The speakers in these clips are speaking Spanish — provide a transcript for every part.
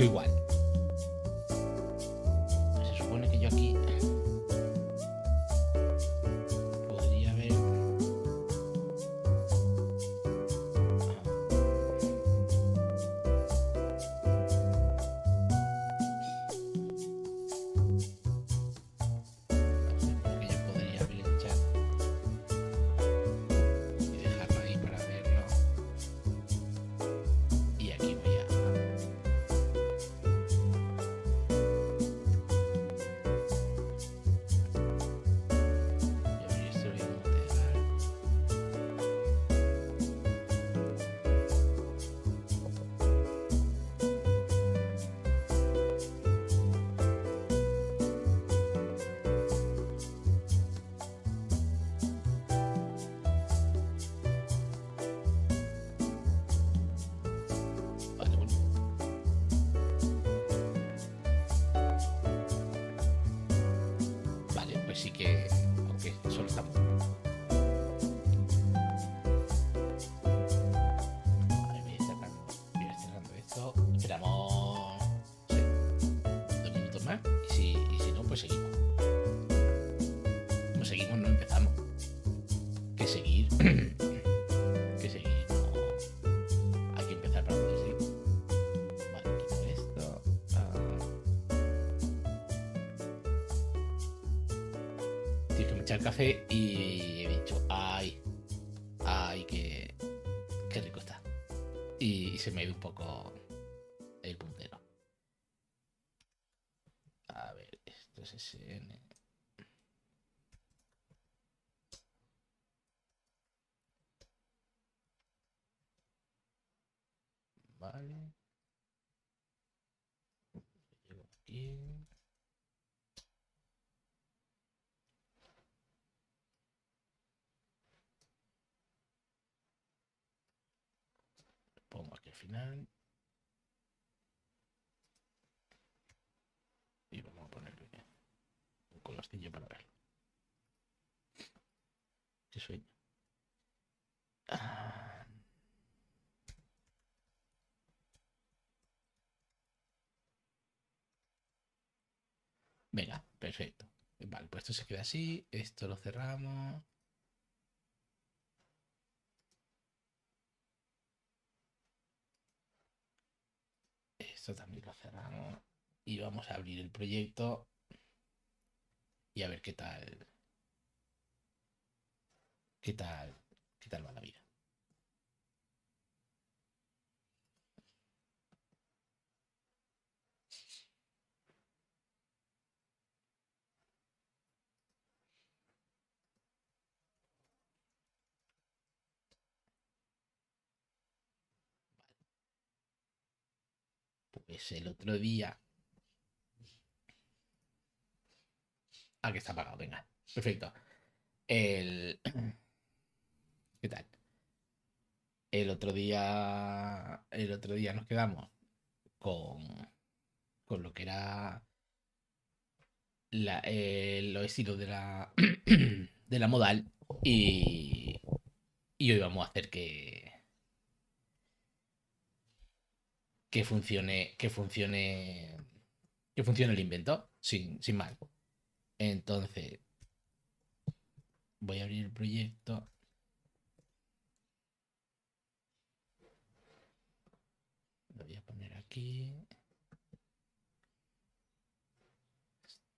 推广。el café y he dicho, ay, ay, que qué rico está. Y, se me ha ido un poco el puntero. A ver, esto es SN. Vale. final. Y vamos a ponerle un colastillo para verlo. Qué sueño. Ah. Venga, perfecto. Vale, pues esto se queda así. Esto lo cerramos. esto también lo cerramos y vamos a abrir el proyecto y a ver qué tal, qué tal, qué tal va la vida. pues el otro día. Ah, que está apagado, venga. Perfecto. El. ¿Qué tal? El otro día. El otro día nos quedamos con. Con lo que era. La, eh, los de la. de la modal. Y. Y hoy vamos a hacer que. que funcione, que funcione, que funcione el invento, sin, mal. Entonces, voy a abrir el proyecto. Lo voy a poner aquí.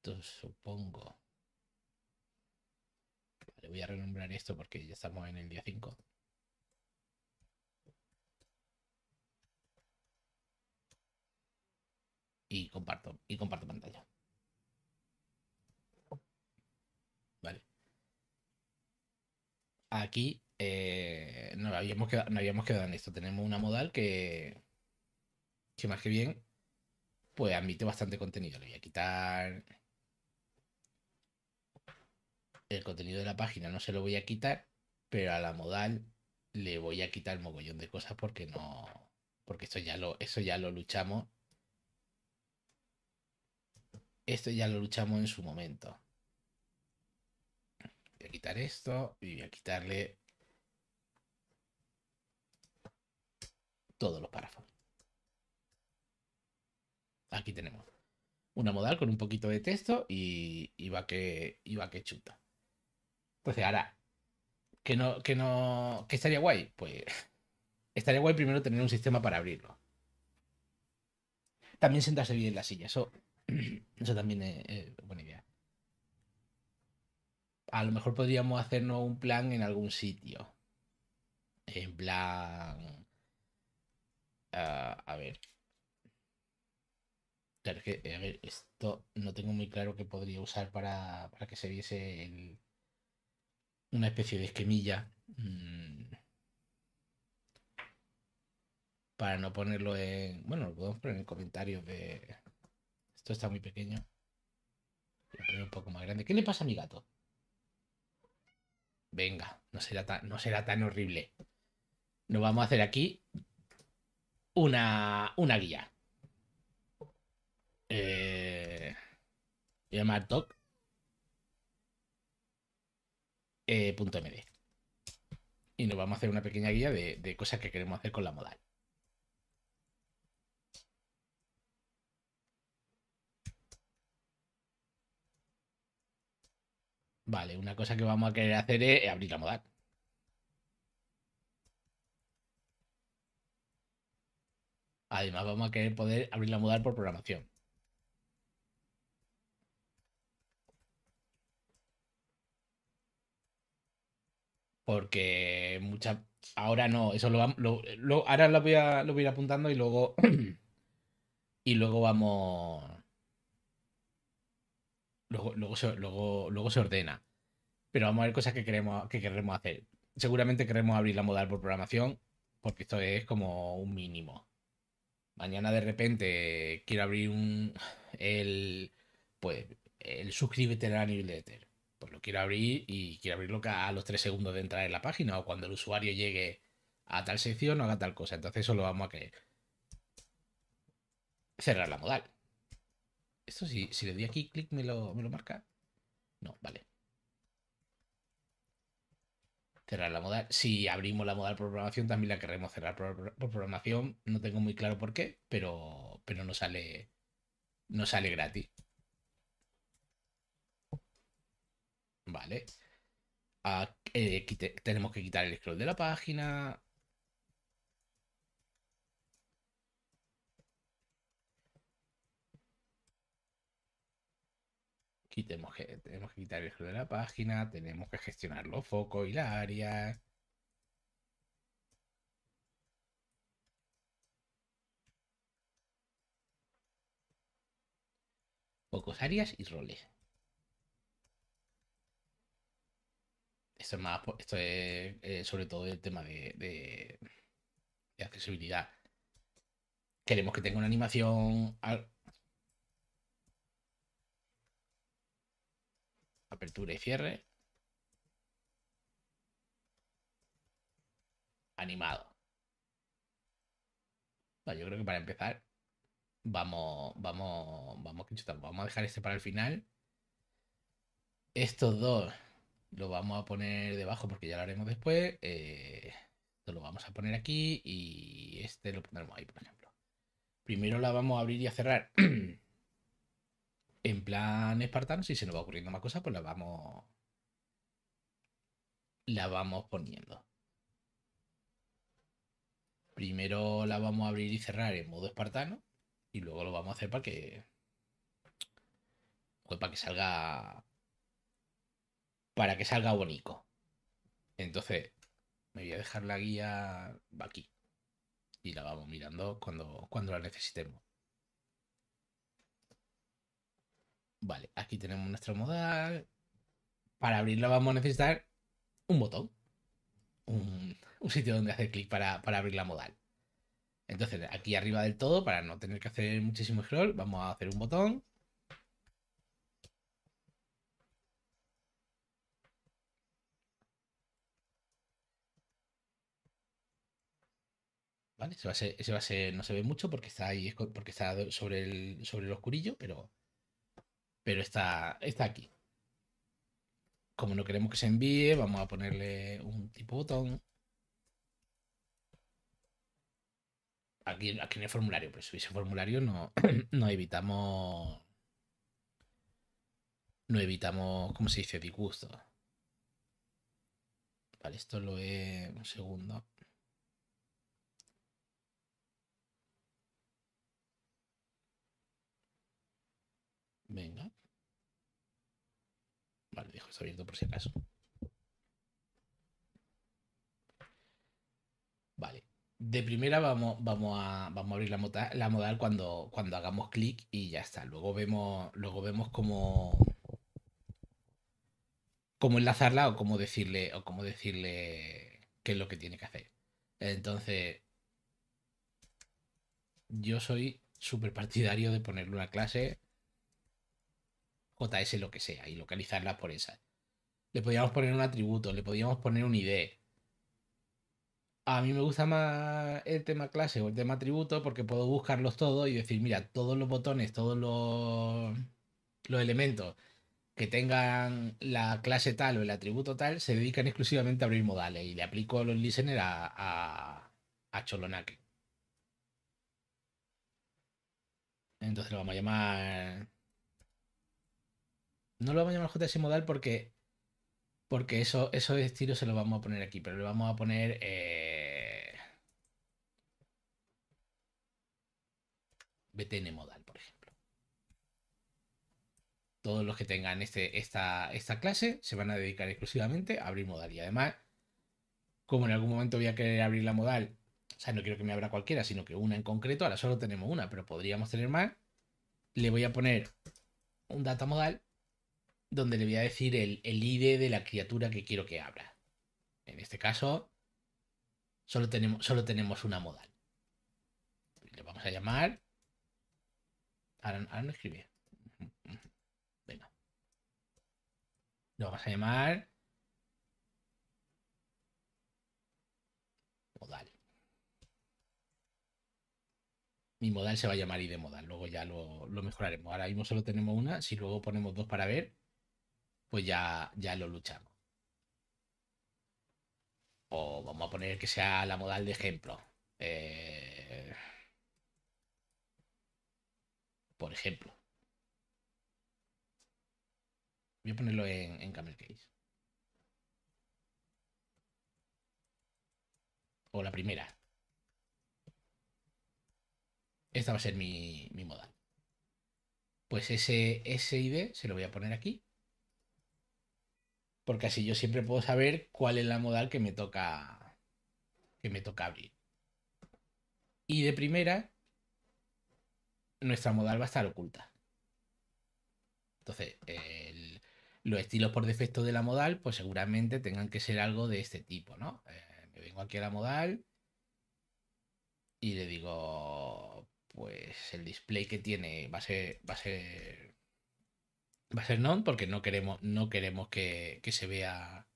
Esto supongo. Vale, voy a renombrar esto porque ya estamos en el día 5. y comparto, y comparto pantalla. Vale. Aquí eh, no habíamos quedado, habíamos quedado en esto. Tenemos una modal que, que más que bien, pues admite bastante contenido. Le voy a quitar el contenido de la página, no se lo voy a quitar, pero a la modal le voy a quitar mogollón de cosas porque no, porque esto ya lo, eso ya lo luchamos esto ya lo luchamos en su momento. Voy a quitar esto y voy a quitarle todos los párrafos. Aquí tenemos una modal con un poquito de texto y, va, que, que chuta. Entonces, ahora, que no, que no, estaría guay, pues estaría guay primero tener un sistema para abrirlo. También sentarse bien en la silla, eso Eso también es, buena idea. A lo mejor podríamos hacernos un plan en algún sitio. En plan... Ah, a ver. a ver, esto no tengo muy claro que podría usar para, para que se viese una especie de esquemilla. Mm, para no ponerlo en... Bueno, lo podemos poner en comentarios de, está muy pequeño. poner un poco más grande. ¿Qué le pasa a mi gato? Venga, no será tan, no será tan horrible. Nos vamos a hacer aquí una, una guía. Eh, llamar eh, Y nos vamos a hacer una pequeña guía de, de cosas que queremos hacer con la modal. Vale, una cosa que vamos a querer hacer es abrir la modal. Además, vamos a querer poder abrir la modal por programación. Porque muchas. Ahora no, eso lo, lo, ahora lo voy, a, lo voy a ir apuntando y luego. y luego vamos luego, luego, se, luego, luego se ordena. Pero vamos a ver cosas que queremos, que queremos hacer. Seguramente queremos abrir la modal por programación, porque esto es como un mínimo. Mañana de repente quiero abrir un. El. Pues. El suscríbete a la newsletter. Pues lo quiero abrir y quiero abrirlo a los tres segundos de entrar en la página o cuando el usuario llegue a tal sección o haga tal cosa. Entonces eso lo vamos a querer. Cerrar la modal. Esto si, le doy aquí clic me lo, marca. No, vale. Cerrar la modal. Si abrimos la modal por programación, también la queremos cerrar por, programación. No tengo muy claro por qué, pero, pero no sale. No sale gratis. Vale. Ah, eh, tenemos que quitar el scroll de la página. y tenemos que, tenemos que quitar el de la página, tenemos que gestionar los focos y las áreas. Focos, áreas y roles. Esto es esto es eh, sobre todo el tema de, accesibilidad. Queremos que tenga una animación apertura y cierre. Animado. yo creo que para empezar vamos, vamos, vamos, a dejar este para el final. Estos dos lo vamos a poner debajo porque ya lo haremos después. Eh, esto lo vamos a poner aquí y este lo pondremos ahí, por ejemplo. Primero la vamos a abrir y a cerrar. en plan espartano, si se nos va ocurriendo más cosas, pues la vamos. La vamos poniendo. Primero la vamos a abrir y cerrar en modo espartano. Y luego lo vamos a hacer para que. Pues para que salga. Para que salga bonito. Entonces, me voy a dejar la guía aquí. Y la vamos mirando cuando, cuando la necesitemos. Vale, aquí tenemos nuestro modal. Para abrirlo vamos a necesitar un botón. Un, sitio donde hacer clic para, abrir la modal. Entonces, aquí arriba del todo, para no tener que hacer muchísimo scroll, vamos a hacer un botón. ¿Vale? Ese va, a no se ve mucho porque está ahí, porque está sobre el, sobre el oscurillo, pero pero está, está aquí. Como no queremos que se envíe, vamos a ponerle un tipo botón. Aquí, aquí en el formulario, pero si hubiese formulario no, no evitamos. No evitamos, ¿cómo se dice? Disgusto. Vale, esto lo he. Un segundo. Venga. Vale, dejo abierto por si acaso. Vale. De primera vamos, vamos, a, vamos a abrir la, la modal cuando, cuando hagamos clic y ya está. Luego vemos, luego vemos cómo, cómo enlazarla o cómo decirle, o cómo decirle qué es lo que tiene que hacer. Entonces, yo soy súper partidario de ponerle una clase JS lo que sea y localizarlas por esa Le podríamos poner un atributo, le podríamos poner un ID. A mí me gusta más el tema clase o el tema atributo porque puedo buscarlos todos y decir, mira, todos los botones, todos los, los elementos que tengan la clase tal o el atributo tal se dedican exclusivamente a abrir modales y le aplico los listeners a, a, a Cholonake. Entonces lo vamos a llamar no lo vamos a llamar JS modal porque. Porque eso, de estilo se lo vamos a poner aquí, pero le vamos a poner. Eh, BTN modal, por ejemplo. Todos los que tengan este, esta, esta clase se van a dedicar exclusivamente a abrir modal. Y además, como en algún momento voy a querer abrir la modal, o sea, no quiero que me abra cualquiera, sino que una en concreto, ahora solo tenemos una, pero podríamos tener más, le voy a poner un data modal donde le voy a decir el, el ID de la criatura que quiero que abra. En este caso, solo tenemos, solo tenemos una modal. Le vamos a llamar... Ahora, no escribí Venga. Lo vamos a llamar... Modal. Mi modal se va a llamar ID modal. Luego ya lo, lo mejoraremos. Ahora mismo solo tenemos una. Si luego ponemos dos para ver, pues ya, ya lo luchamos. O vamos a poner que sea la modal de ejemplo. Eh, por ejemplo. Voy a ponerlo en, en Camel Case. O la primera. Esta va a ser mi, modal. Pues ese, ese ID se lo voy a poner aquí porque así yo siempre puedo saber cuál es la modal que me toca que me toca abrir. Y de primera nuestra modal va a estar oculta. Entonces, los estilos por defecto de la modal, pues seguramente tengan que ser algo de este tipo, ¿no? Eh, me vengo aquí a la modal y le digo, pues el display que tiene va a ser, va a ser Va a ser non porque no queremos, no queremos que, se vea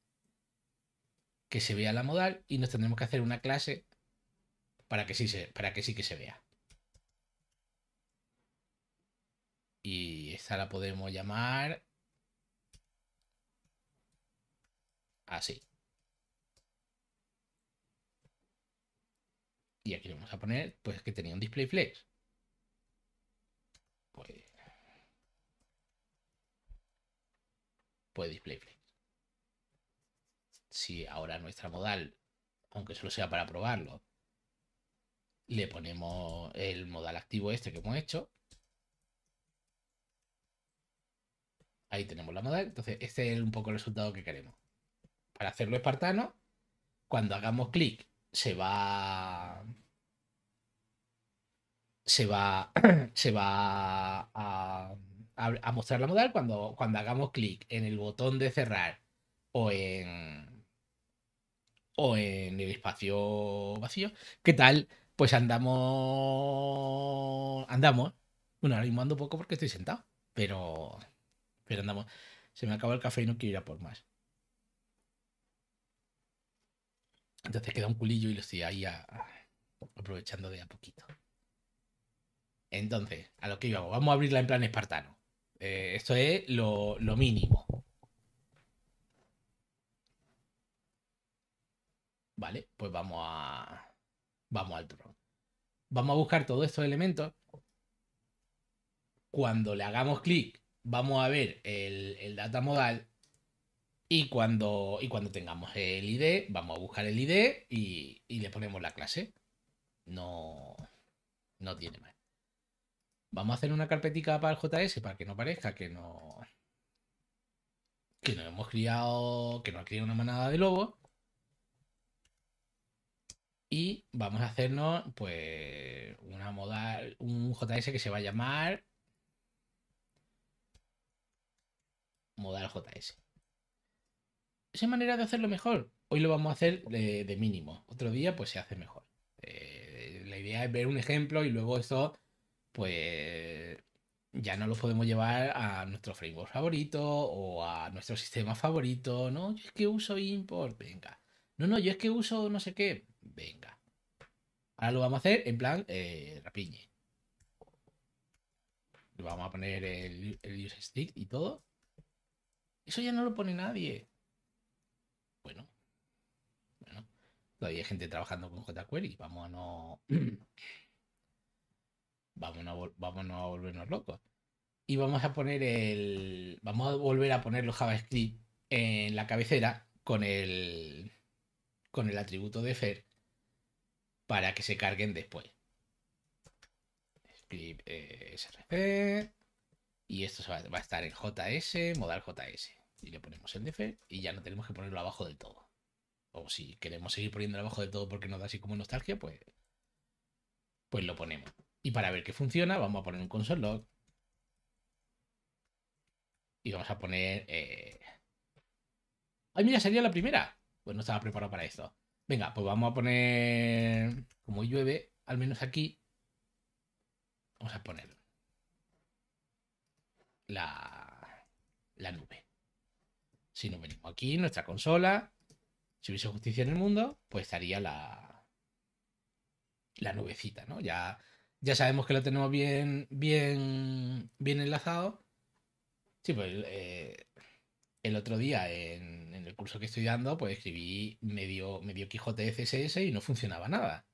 que se vea la modal y nos tendremos que hacer una clase para que sí, se, para que, sí que se vea. Y esta la podemos llamar así. Y aquí le vamos a poner pues que tenía un display flex. Pues puede display flex. Si ahora nuestra modal, aunque solo sea para probarlo, le ponemos el modal activo este que hemos hecho. Ahí tenemos la modal. Entonces, este es un poco el resultado que queremos. Para hacerlo espartano, cuando hagamos clic, se va. Se va. Se va a a, mostrar la modal cuando, cuando hagamos clic en el botón de cerrar o en, o en el espacio vacío. ¿Qué tal? Pues andamos. Andamos. Bueno, ahora mismo ando poco porque estoy sentado. Pero. Pero andamos. Se me acabó el café y no quiero ir a por más. Entonces queda un culillo y lo estoy ahí aprovechando de a poquito. Entonces, a lo que íbamos, vamos a abrirla en plan espartano. Eh, esto es lo, mínimo. Vale, pues vamos a. Vamos al Vamos a buscar todos estos elementos. Cuando le hagamos clic, vamos a ver el, data modal. Y cuando, y cuando tengamos el ID, vamos a buscar el ID y, y le ponemos la clase. No, no tiene más. Vamos a hacer una carpetica para el JS para que no parezca que no. Que no hemos criado. Que no ha criado una manada de lobos. Y vamos a hacernos, pues, una modal. Un JS que se va a llamar. Modal JS. Esa manera de hacerlo mejor. Hoy lo vamos a hacer de, mínimo. Otro día, pues se hace mejor. Eh, la idea es ver un ejemplo y luego esto pues ya no lo podemos llevar a nuestro framework favorito o a nuestro sistema favorito. No, yo es que uso import, venga. No, no, yo es que uso no sé qué, venga. Ahora lo vamos a hacer en plan eh, rapiñe. Le vamos a poner el, el stick y todo. Eso ya no lo pone nadie. Bueno, bueno, todavía hay gente trabajando con jQuery. Vamos a no. vamos a, a volvernos locos. Y vamos a poner el. Vamos a volver a poner JavaScript en la cabecera con el. con el atributo de para que se carguen después. Script eh, src. Eh. Y esto va, a estar en JS, modal JS. Y le ponemos el defer y ya no tenemos que ponerlo abajo del todo. O si queremos seguir poniendo abajo del todo porque nos da así como nostalgia, pues. Pues lo ponemos. Y para ver qué funciona, vamos a poner un console log. Y vamos a poner... Eh, ¡Ay, mira, sería la primera! Pues no estaba preparado para esto. Venga, pues vamos a poner... Como llueve, al menos aquí... Vamos a poner... La... La nube. Si no venimos aquí, nuestra consola... Si hubiese justicia en el mundo, pues estaría la... La nubecita, ¿no? Ya ya sabemos que lo tenemos bien, bien, bien enlazado. Sí, pues eh, el otro día en, el curso que estoy dando, pues escribí medio, medio Quijote CSS y no funcionaba nada.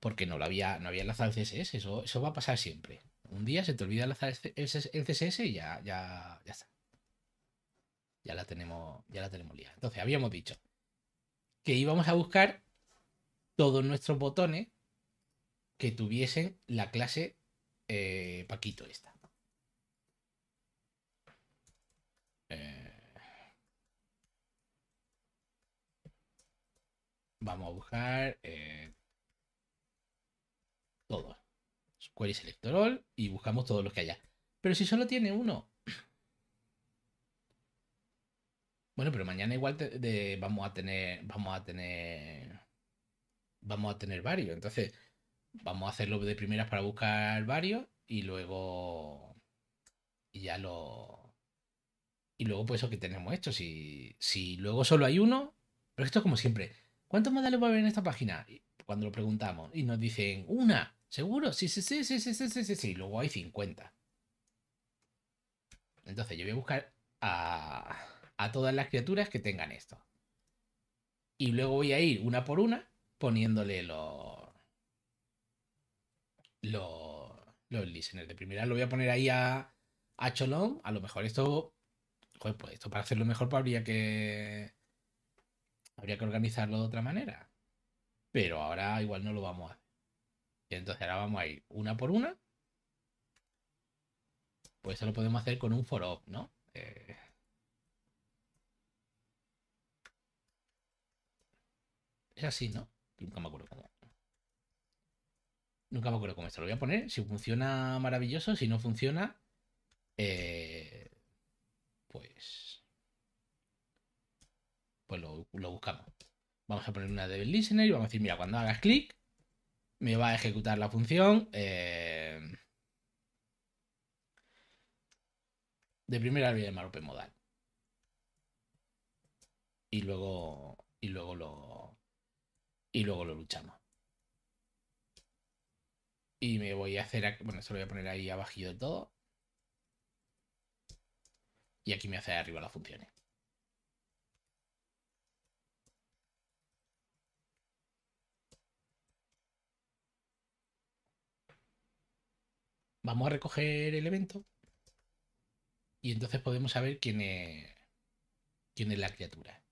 Porque no lo había, no había enlazado el CSS, eso, va a pasar siempre. Un día se te olvida enlazar el CSS y ya, ya, está. Ya la tenemos, ya la tenemos liada. Entonces, habíamos dicho que íbamos a buscar todos nuestros botones que tuviesen la clase eh, Paquito esta. Eh, vamos a buscar eh, todo. Query all y buscamos todos los que haya. Pero si solo tiene uno. Bueno, pero mañana igual vamos a tener. Vamos a tener. Vamos a tener varios. Entonces, Vamos a hacerlo de primeras para buscar varios y luego. Y ya lo. Y luego, pues, eso que tenemos esto. Si, si luego solo hay uno. Pero esto es como siempre. ¿Cuántos modales va a haber en esta página? Cuando lo preguntamos. Y nos dicen, una. ¿Seguro? Sí, sí, sí, sí, sí, sí, sí, sí. Luego hay 50. Entonces, yo voy a buscar a, a todas las criaturas que tengan esto. Y luego voy a ir una por una poniéndole los los, los listeners. De primera lo voy a poner ahí a, a Cholón. A lo mejor esto, joder, pues esto para hacerlo mejor pues habría que habría que organizarlo de otra manera. Pero ahora igual no lo vamos a hacer. entonces ahora vamos a ir una por una. Pues eso lo podemos hacer con un for ¿no? Eh, es así, ¿no? Nunca me acuerdo Nunca me acuerdo cómo esto. Lo voy a poner. Si funciona, maravilloso. Si no funciona, eh, pues. Pues lo, buscamos. Vamos a poner una de listener y vamos a decir: mira, cuando hagas clic, me va a ejecutar la función. Eh, de primera voy a llamar open modal. Y luego. Y luego lo. Y luego lo luchamos. Y me voy a hacer, bueno, esto lo voy a poner ahí abajo de todo. Y aquí me hace arriba las funciones. Vamos a recoger el evento. Y entonces podemos saber quién es, quién es la criatura.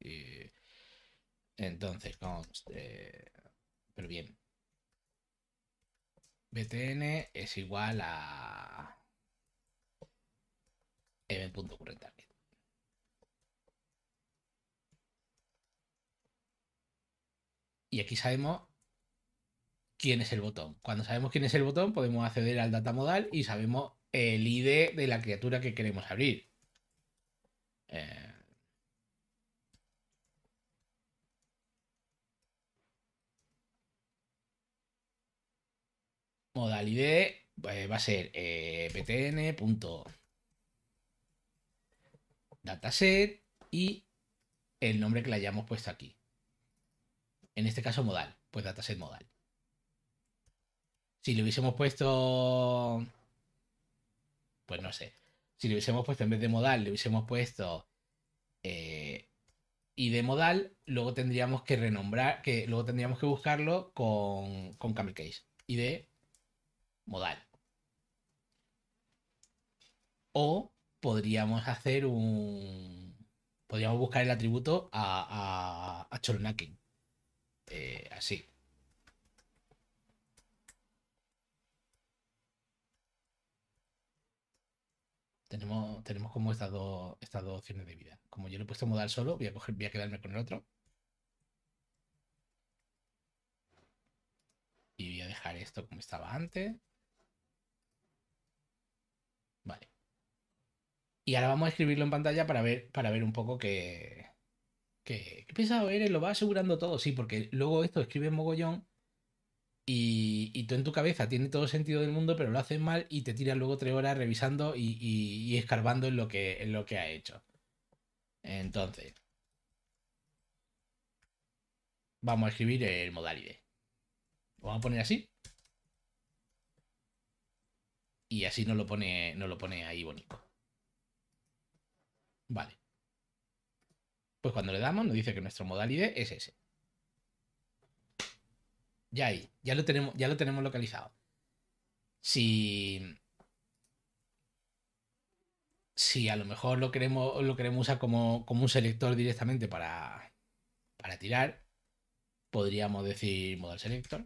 Eh, entonces, vamos... Eh, pero bien, btn es igual a m.currentTarget. Y aquí sabemos quién es el botón. Cuando sabemos quién es el botón, podemos acceder al data modal y sabemos el ID de la criatura que queremos abrir. Eh... Modal ID eh, va a ser eh, dataset y el nombre que le hayamos puesto aquí. En este caso modal, pues dataset modal. Si le hubiésemos puesto, pues no sé, si le hubiésemos puesto en vez de modal, le hubiésemos puesto eh, id modal, luego tendríamos que renombrar, que luego tendríamos que buscarlo con, con camel case. Y modal. O podríamos hacer un. Podríamos buscar el atributo a, a, eh, así. Tenemos, tenemos como estas dos, estas dos opciones de vida. Como yo le he puesto modal solo, voy a, coger, voy a quedarme con el otro. Y voy a dejar esto como estaba antes. Y ahora vamos a escribirlo en pantalla para ver, para ver un poco qué, qué, pesado eres, lo va asegurando todo, sí, porque luego esto escribes mogollón y, tú en tu cabeza tiene todo sentido del mundo, pero lo haces mal y te tiras luego tres horas revisando y, escarbando en lo, que, en lo que ha hecho. Entonces, vamos a escribir el modalide. Lo vamos a poner así. Y así no lo pone, no lo pone ahí bonito. Vale. Pues cuando le damos nos dice que nuestro modal ID es ese. Ya ahí, ya lo tenemos, ya lo tenemos localizado. Si, si a lo mejor lo queremos, lo queremos usar como, un selector directamente para, para tirar, podríamos decir modal selector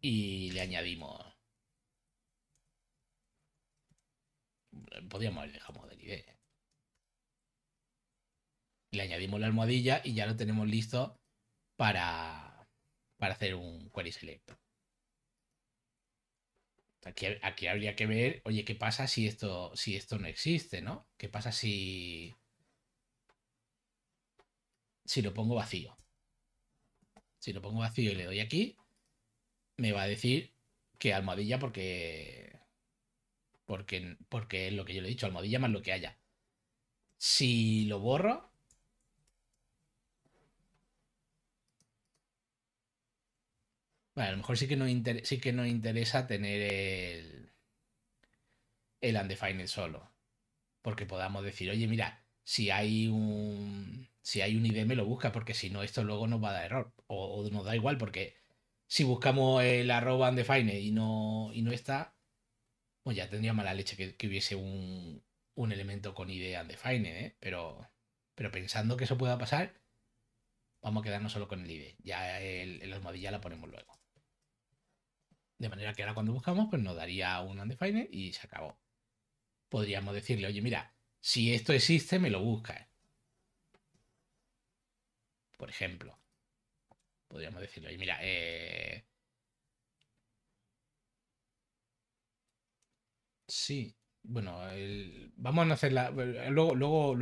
y le añadimos Podríamos haber dejado Model Le añadimos la almohadilla y ya lo tenemos listo para, hacer un query select. Aquí, aquí, habría que ver, oye, ¿qué pasa si esto, si esto no existe, no? ¿Qué pasa si, si lo pongo vacío? Si lo pongo vacío y le doy aquí, me va a decir que almohadilla porque porque, porque es lo que yo le he dicho, almohadilla más lo que haya. Si lo borro... Bueno, a lo mejor sí que nos, sí que interesa tener el... el undefined solo. Porque podamos decir, oye, mira, si hay un si hay un ID me lo busca, porque si no, esto luego nos va a dar error. O, nos da igual, porque si buscamos el arroba undefined y no, y no está, bueno, ya tendría mala leche que, hubiese un, elemento con idea undefined, ¿eh? Pero, pero pensando que eso pueda pasar, vamos a quedarnos solo con el ID. Ya el, el almohadilla la ponemos luego. De manera que ahora cuando buscamos, pues nos daría un undefined y se acabó. Podríamos decirle, oye, mira, si esto existe, me lo buscas. Por ejemplo. Podríamos decirle, oye, mira, eh, Sí, bueno, vamos a hacerla. Eh, luego, luego,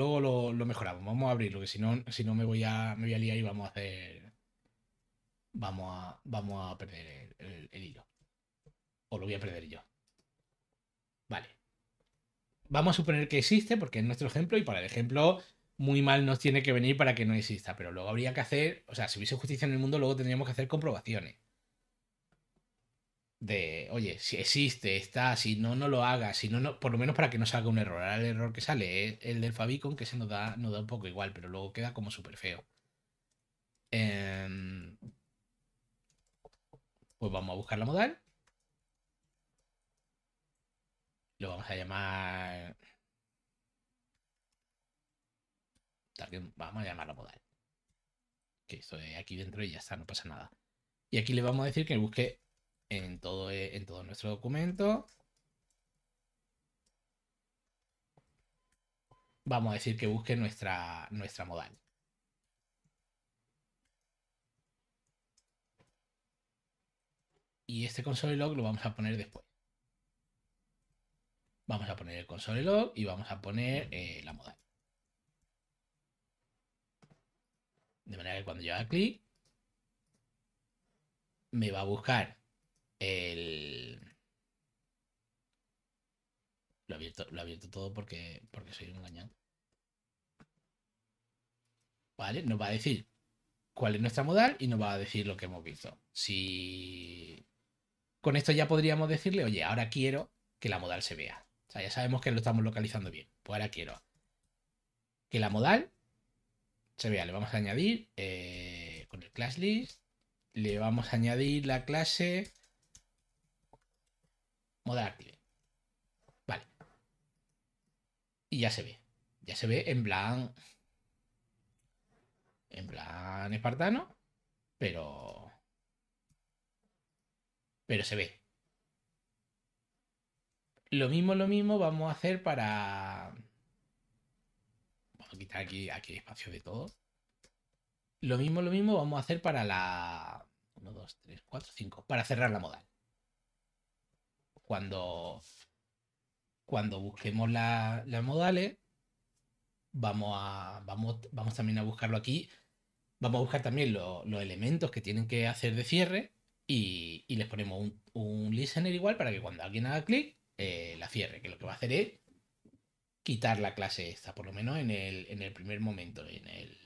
lo, mejoramos. Vamos a abrirlo, que si no, si no me voy a. Me voy a liar y vamos a hacer. Vamos a. Vamos a perder el, el hilo. O lo voy a perder yo. Vale. Vamos a suponer que existe, porque es nuestro ejemplo, y para el ejemplo, muy mal nos tiene que venir para que no exista. Pero luego habría que hacer. O sea, si hubiese justicia en el mundo, luego tendríamos que hacer comprobaciones de, oye, si existe, está, si no, no lo haga. si no, por lo menos para que no salga un error. Ahora el error que sale es el del Fabicon, que se nos da, nos da un poco igual, pero luego queda como súper feo. Em, pues vamos a buscar la modal. Lo vamos a llamar... Vamos a llamar la modal. Que estoy aquí dentro y ya está, no pasa nada. Y aquí le vamos a decir que busque en todo, eh, en todo nuestro documento. Vamos a decir que busque nuestra, nuestra modal. Y este console log lo vamos a poner después. Vamos a poner el console log y vamos a poner eh, la modal. De manera que cuando yo haga clic, me va a buscar lo he abierto, todo porque, porque soy un engañado. ¿Vale? Nos va a decir cuál es nuestra modal y nos va a decir lo que hemos visto. Si con esto ya podríamos decirle, oye, ahora quiero que la modal se vea. O sea, ya sabemos que lo estamos localizando bien. Pues ahora quiero que la modal se vea. Le vamos a añadir eh, con el class list, le vamos a añadir la clase Modal Active. Vale. Y ya se ve. Ya se ve en plan. En plan espartano. Pero. Pero se ve. Lo mismo, lo mismo vamos a hacer para. Vamos a quitar aquí, aquí espacio de todo. Lo mismo, lo mismo vamos a hacer para la. 1, 2, 3, 4, 5. Para cerrar la modal cuando, cuando busquemos las modales, vamos, a, vamos, vamos también a buscarlo aquí. Vamos a buscar también los elementos que tienen que hacer de cierre y, les ponemos un, listener igual para que cuando alguien haga clic, eh, la cierre, que lo que va a hacer es quitar la clase esta, por lo menos en el, en el primer momento, en el,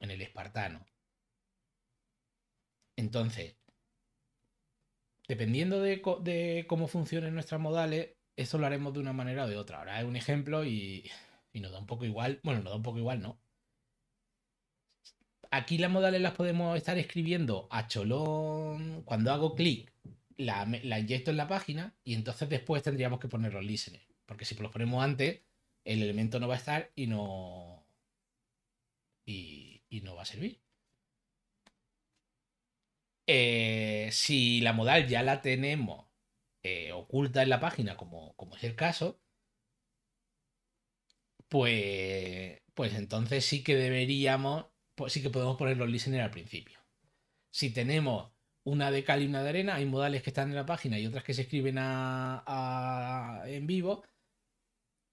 en el espartano. Entonces, dependiendo de, cómo funcionen nuestras modales, eso lo haremos de una manera o de otra. Ahora es un ejemplo y, nos da un poco igual. Bueno, nos da un poco igual, ¿no? Aquí las modales las podemos estar escribiendo a cholón. Cuando hago clic, la, inyecto en la página y entonces después tendríamos que poner los listeners. Porque si los ponemos antes, el elemento no va a estar y no. y no va a servir. Eh, si la modal ya la tenemos eh, oculta en la página, como, es el caso, pues, pues entonces sí que deberíamos, pues sí que podemos poner los listeners al principio. Si tenemos una de cal y una de arena, hay modales que están en la página y otras que se escriben en vivo,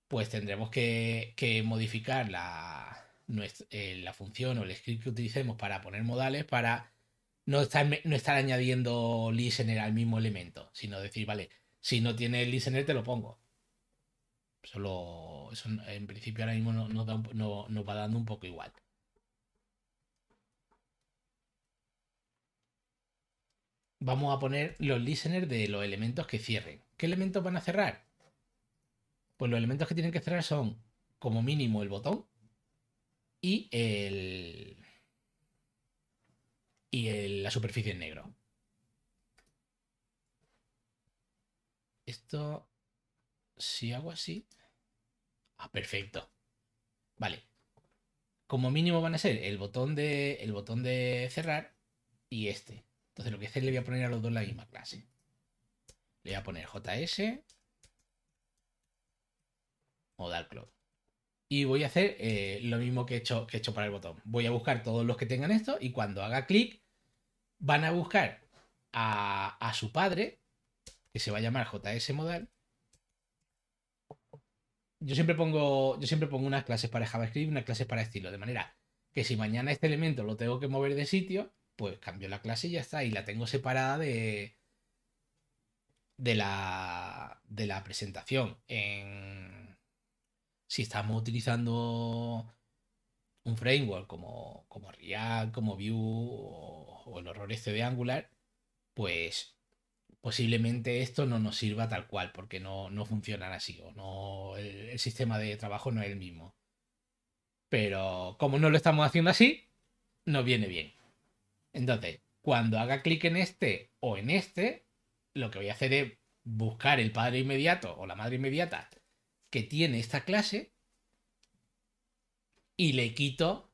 pues tendremos que, modificar la, eh, la función o el script que utilicemos para poner modales para no estar, añadiendo listener al mismo elemento, sino decir, vale, si no tiene listener te lo pongo. Solo, eso en principio ahora mismo nos, nos va dando un poco igual. Vamos a poner los listeners de los elementos que cierren. ¿Qué elementos van a cerrar? Pues los elementos que tienen que cerrar son, como mínimo, el botón y el, y la superficie en negro. Esto, si hago así... Ah, perfecto. Vale. Como mínimo van a ser el botón de, el botón de cerrar y este. Entonces lo que hacer le voy a poner a los dos la misma clase. Le voy a poner JS modal cloud. Y voy a hacer eh, lo mismo que he, hecho, que he hecho para el botón. Voy a buscar todos los que tengan esto y cuando haga clic van a buscar a, a su padre, que se va a llamar JS Modal. Yo siempre, pongo, yo siempre pongo unas clases para JavaScript y unas clases para estilo, de manera que si mañana este elemento lo tengo que mover de sitio, pues cambio la clase y ya está. Y la tengo separada de, de, la, de la presentación. En, si estamos utilizando un framework como, como React, como Vue o, el horror este de Angular, pues posiblemente esto no nos sirva tal cual, porque no, no funcionan así, o no el, el, sistema de trabajo no es el mismo. Pero como no lo estamos haciendo así, nos viene bien. Entonces, cuando haga clic en este o en este, lo que voy a hacer es buscar el padre inmediato o la madre inmediata que tiene esta clase y le quito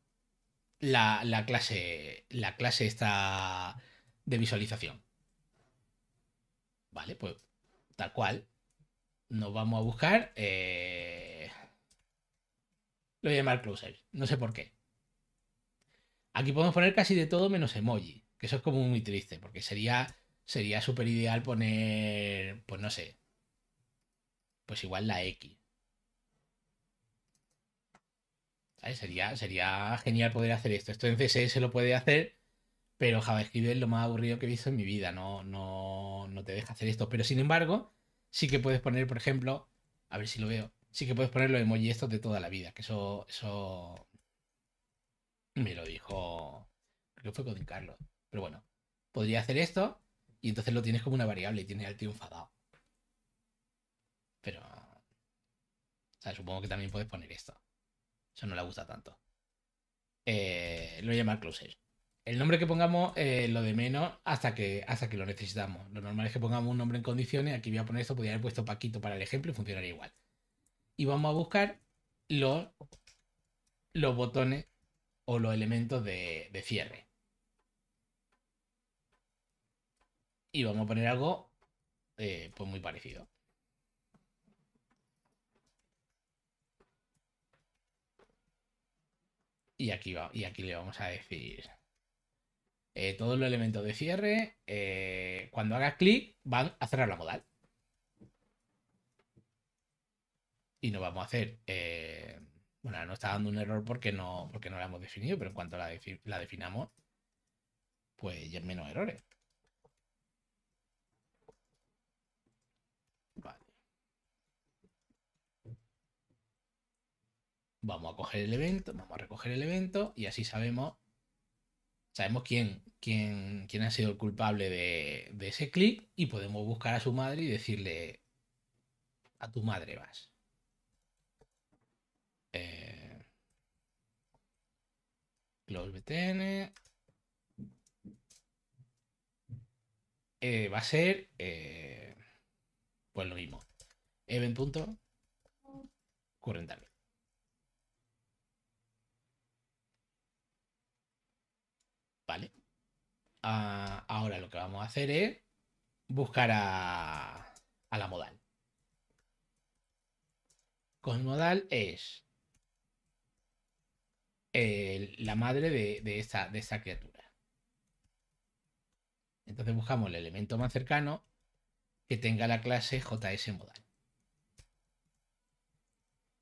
la, la clase, la clase esta de visualización. Vale, pues tal cual. Nos vamos a buscar. Eh, lo voy a llamar closer. No sé por qué. Aquí podemos poner casi de todo menos emoji. Que eso es como muy triste. Porque sería. Sería súper ideal poner. Pues no sé. Pues igual la X. Sería, sería genial poder hacer esto. Esto en CSS lo puede hacer, pero JavaScript es lo más aburrido que he visto en mi vida. No, no, te deja hacer esto. Pero sin embargo, sí que puedes poner, por ejemplo, a ver si lo veo, sí que puedes poner los emojis estos de toda la vida, que eso, eso me lo dijo, creo que fue con Carlos. Pero bueno, podría hacer esto y entonces lo tienes como una variable y tienes al tío enfadado. Pero... O sea, supongo que también puedes poner esto. Eso no le gusta tanto. Eh, lo voy a llamar closer. El nombre que pongamos, eh, lo de menos, hasta que, hasta que lo necesitamos. Lo normal es que pongamos un nombre en condiciones. Aquí voy a poner esto, podría haber puesto Paquito para el ejemplo y funcionaría igual. Y vamos a buscar los, los botones o los elementos de, cierre. Y vamos a poner algo eh, pues muy parecido. Y aquí, va, y aquí le vamos a decir eh, todos los elementos de cierre. Eh, cuando haga clic, van a cerrar la modal. Y nos vamos a hacer. Eh, bueno, no está dando un error porque no, porque no la hemos definido, pero en cuanto la, la definamos, pues ya menos errores. vamos a coger el evento, vamos a recoger el evento y así sabemos, sabemos quién, quién, quién ha sido el culpable de, ese clic y podemos buscar a su madre y decirle, a tu madre vas. Eh, close BTN. Eh, va a ser eh, pues lo mismo. Event.currentarget. Ah, ahora lo que vamos a hacer es buscar a, la modal. Con modal es eh, la madre de, esta de criatura. Entonces buscamos el elemento más cercano que tenga la clase JS modal.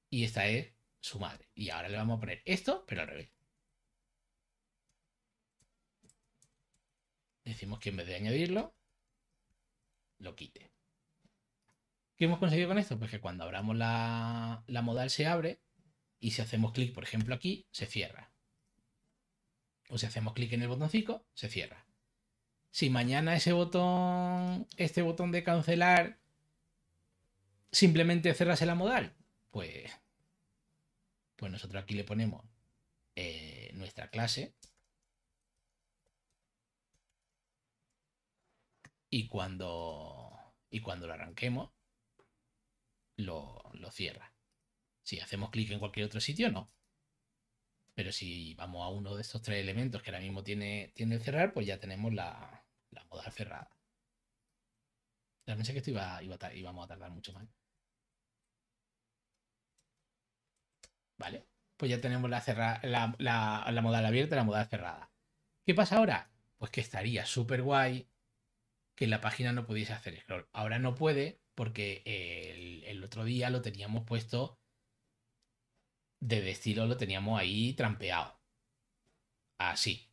Y esta es su madre. Y ahora le vamos a poner esto, pero al revés. decimos que en vez de añadirlo, lo quite. ¿Qué hemos conseguido con esto? Pues que cuando abramos la, modal se abre y si hacemos clic, por ejemplo, aquí, se cierra. O si hacemos clic en el botoncito, se cierra. Si mañana ese botón, este botón de cancelar, simplemente cerrase la modal, pues, pues nosotros aquí le ponemos eh, nuestra clase y cuando, y cuando lo arranquemos, lo, cierra. Si hacemos clic en cualquier otro sitio, no. Pero si vamos a uno de estos tres elementos que ahora mismo tiene, tiene cerrar, pues ya tenemos la, modal cerrada. Ya pensé que esto iba, a a tardar mucho más. Vale, pues ya tenemos la, la, la modal abierta y la modal cerrada. ¿Qué pasa ahora? Pues que estaría súper guay que la página no pudiese hacer scroll. Ahora no puede porque el, otro día lo teníamos puesto de estilo, lo teníamos ahí trampeado. Así.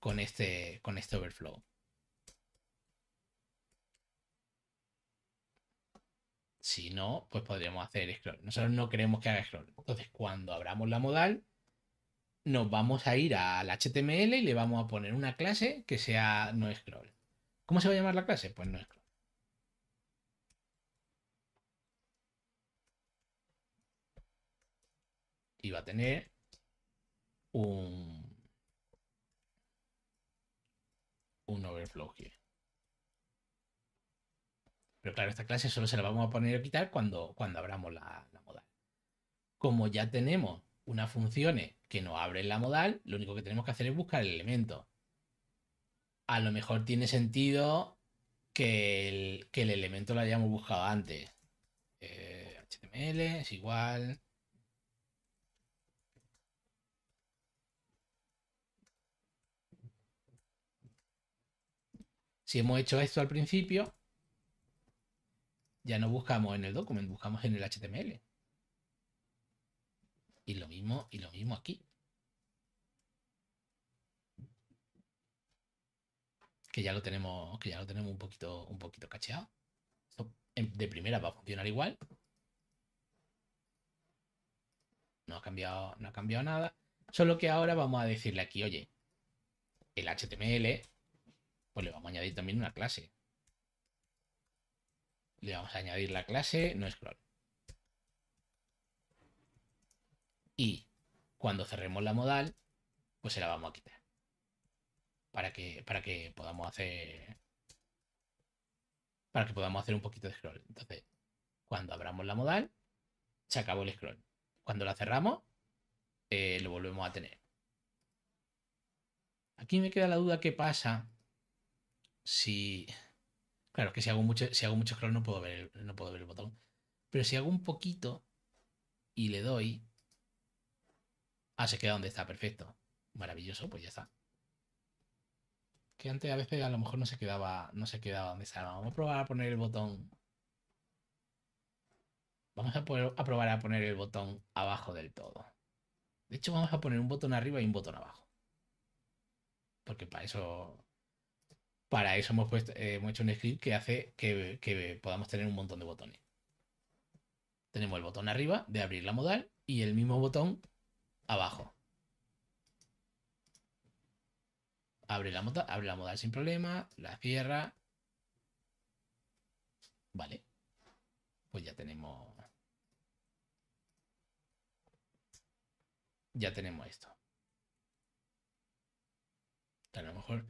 Con este, con este overflow. Si no, pues podríamos hacer scroll. Nosotros no queremos que haga scroll. Entonces, cuando abramos la modal, nos vamos a ir al HTML y le vamos a poner una clase que sea no scroll. ¿Cómo se va a llamar la clase? Pues no es Y va a tener un, un overflow here. Pero claro, esta clase solo se la vamos a poner a quitar cuando, cuando abramos la, la modal. Como ya tenemos unas funciones que nos abren la modal, lo único que tenemos que hacer es buscar el elemento a lo mejor tiene sentido que el, elemento lo hayamos buscado antes. HTML eh, es igual. Si hemos hecho esto al principio, ya no buscamos en el documento, buscamos en el HTML. Y lo mismo, y lo mismo aquí. que ya lo tenemos, que ya lo tenemos un poquito, un poquito cacheado. de primera va a funcionar igual. No ha cambiado, no ha cambiado nada. Solo que ahora vamos a decirle aquí, oye, el HTML, pues le vamos a añadir también una clase. Le vamos a añadir la clase no scroll. Y cuando cerremos la modal, pues se la vamos a quitar para que, para que podamos hacer para que podamos hacer un poquito de scroll. Entonces, cuando abramos la modal, se acabó el scroll. Cuando la cerramos, eh, lo volvemos a tener. Aquí me queda la duda qué pasa si... Claro, que si hago mucho, si hago mucho scroll no puedo, ver no puedo ver el botón. Pero si hago un poquito y le doy... Ah, se queda donde está, perfecto. Maravilloso, pues ya está que antes a veces a lo mejor no se quedaba, no se quedaba donde estaba. Vamos a probar a poner el botón. Vamos a, probar a poner el botón abajo del todo. De hecho, vamos a poner un botón arriba y un botón abajo. Porque para eso. Para eso hemos, puesto, eh, hecho un script que hace que podamos tener un montón de botones. Tenemos el botón arriba de abrir la modal y el mismo botón abajo. abre la, modal sin problema, la cierra. Vale. Pues ya tenemos... Ya tenemos esto. A lo mejor,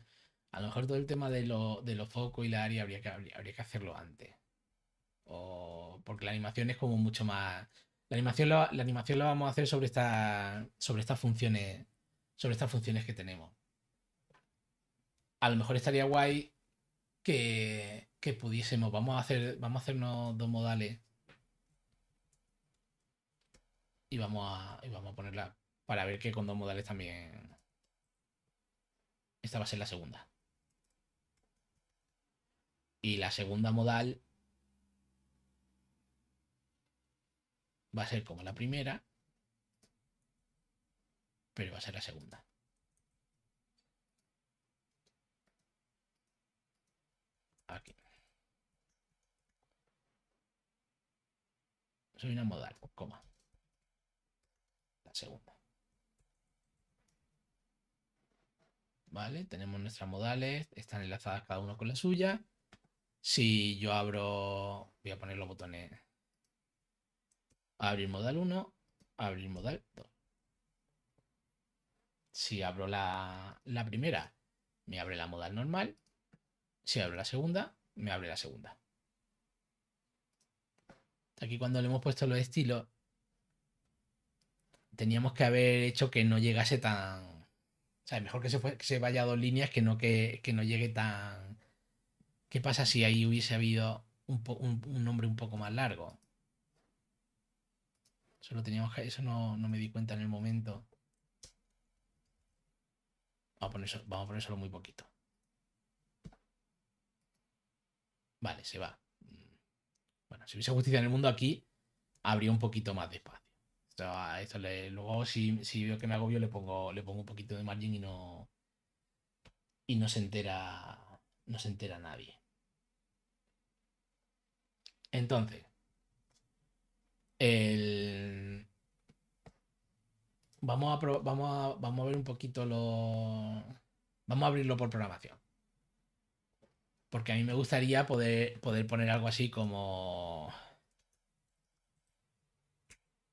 a lo mejor todo el tema de, lo, de los focos y la área habría que, habría, que hacerlo antes. O porque la animación es como mucho más... La animación la, animación la vamos a hacer sobre, sobre estas funciones sobre estas funciones que tenemos a lo mejor estaría guay que, pudiésemos. Vamos a hacer, vamos a hacernos dos modales. Y vamos a, y vamos a ponerla para ver que con dos modales también. Esta va a ser la segunda. Y la segunda modal va a ser como la primera, pero va a ser la segunda. Soy una modal, coma. La segunda. ¿Vale? Tenemos nuestras modales, están enlazadas cada uno con la suya. Si yo abro, voy a poner los botones. Abrir modal 1, abrir modal 2. Si abro la, la primera, me abre la modal normal. Si abro la segunda, me abre la segunda. Aquí cuando le hemos puesto los estilos, teníamos que haber hecho que no llegase tan... O sea, mejor que se, vaya dos líneas que no, que, llegue tan... ¿Qué pasa si ahí hubiese habido un, nombre un poco más largo? Eso, teníamos eso no, me di cuenta en el momento. Vamos vamos a poner solo muy poquito. Vale, se va. Bueno, si hubiese justicia en el mundo aquí, habría un poquito más de espacio. luego, si, si, veo que me agobio, le pongo, le pongo un poquito de margin y no. Y no se entera. No se entera nadie. Entonces. Vamos, vamos, vamos a ver un poquito lo. Vamos a abrirlo por programación. Porque a mí me gustaría poder, poder poner algo así como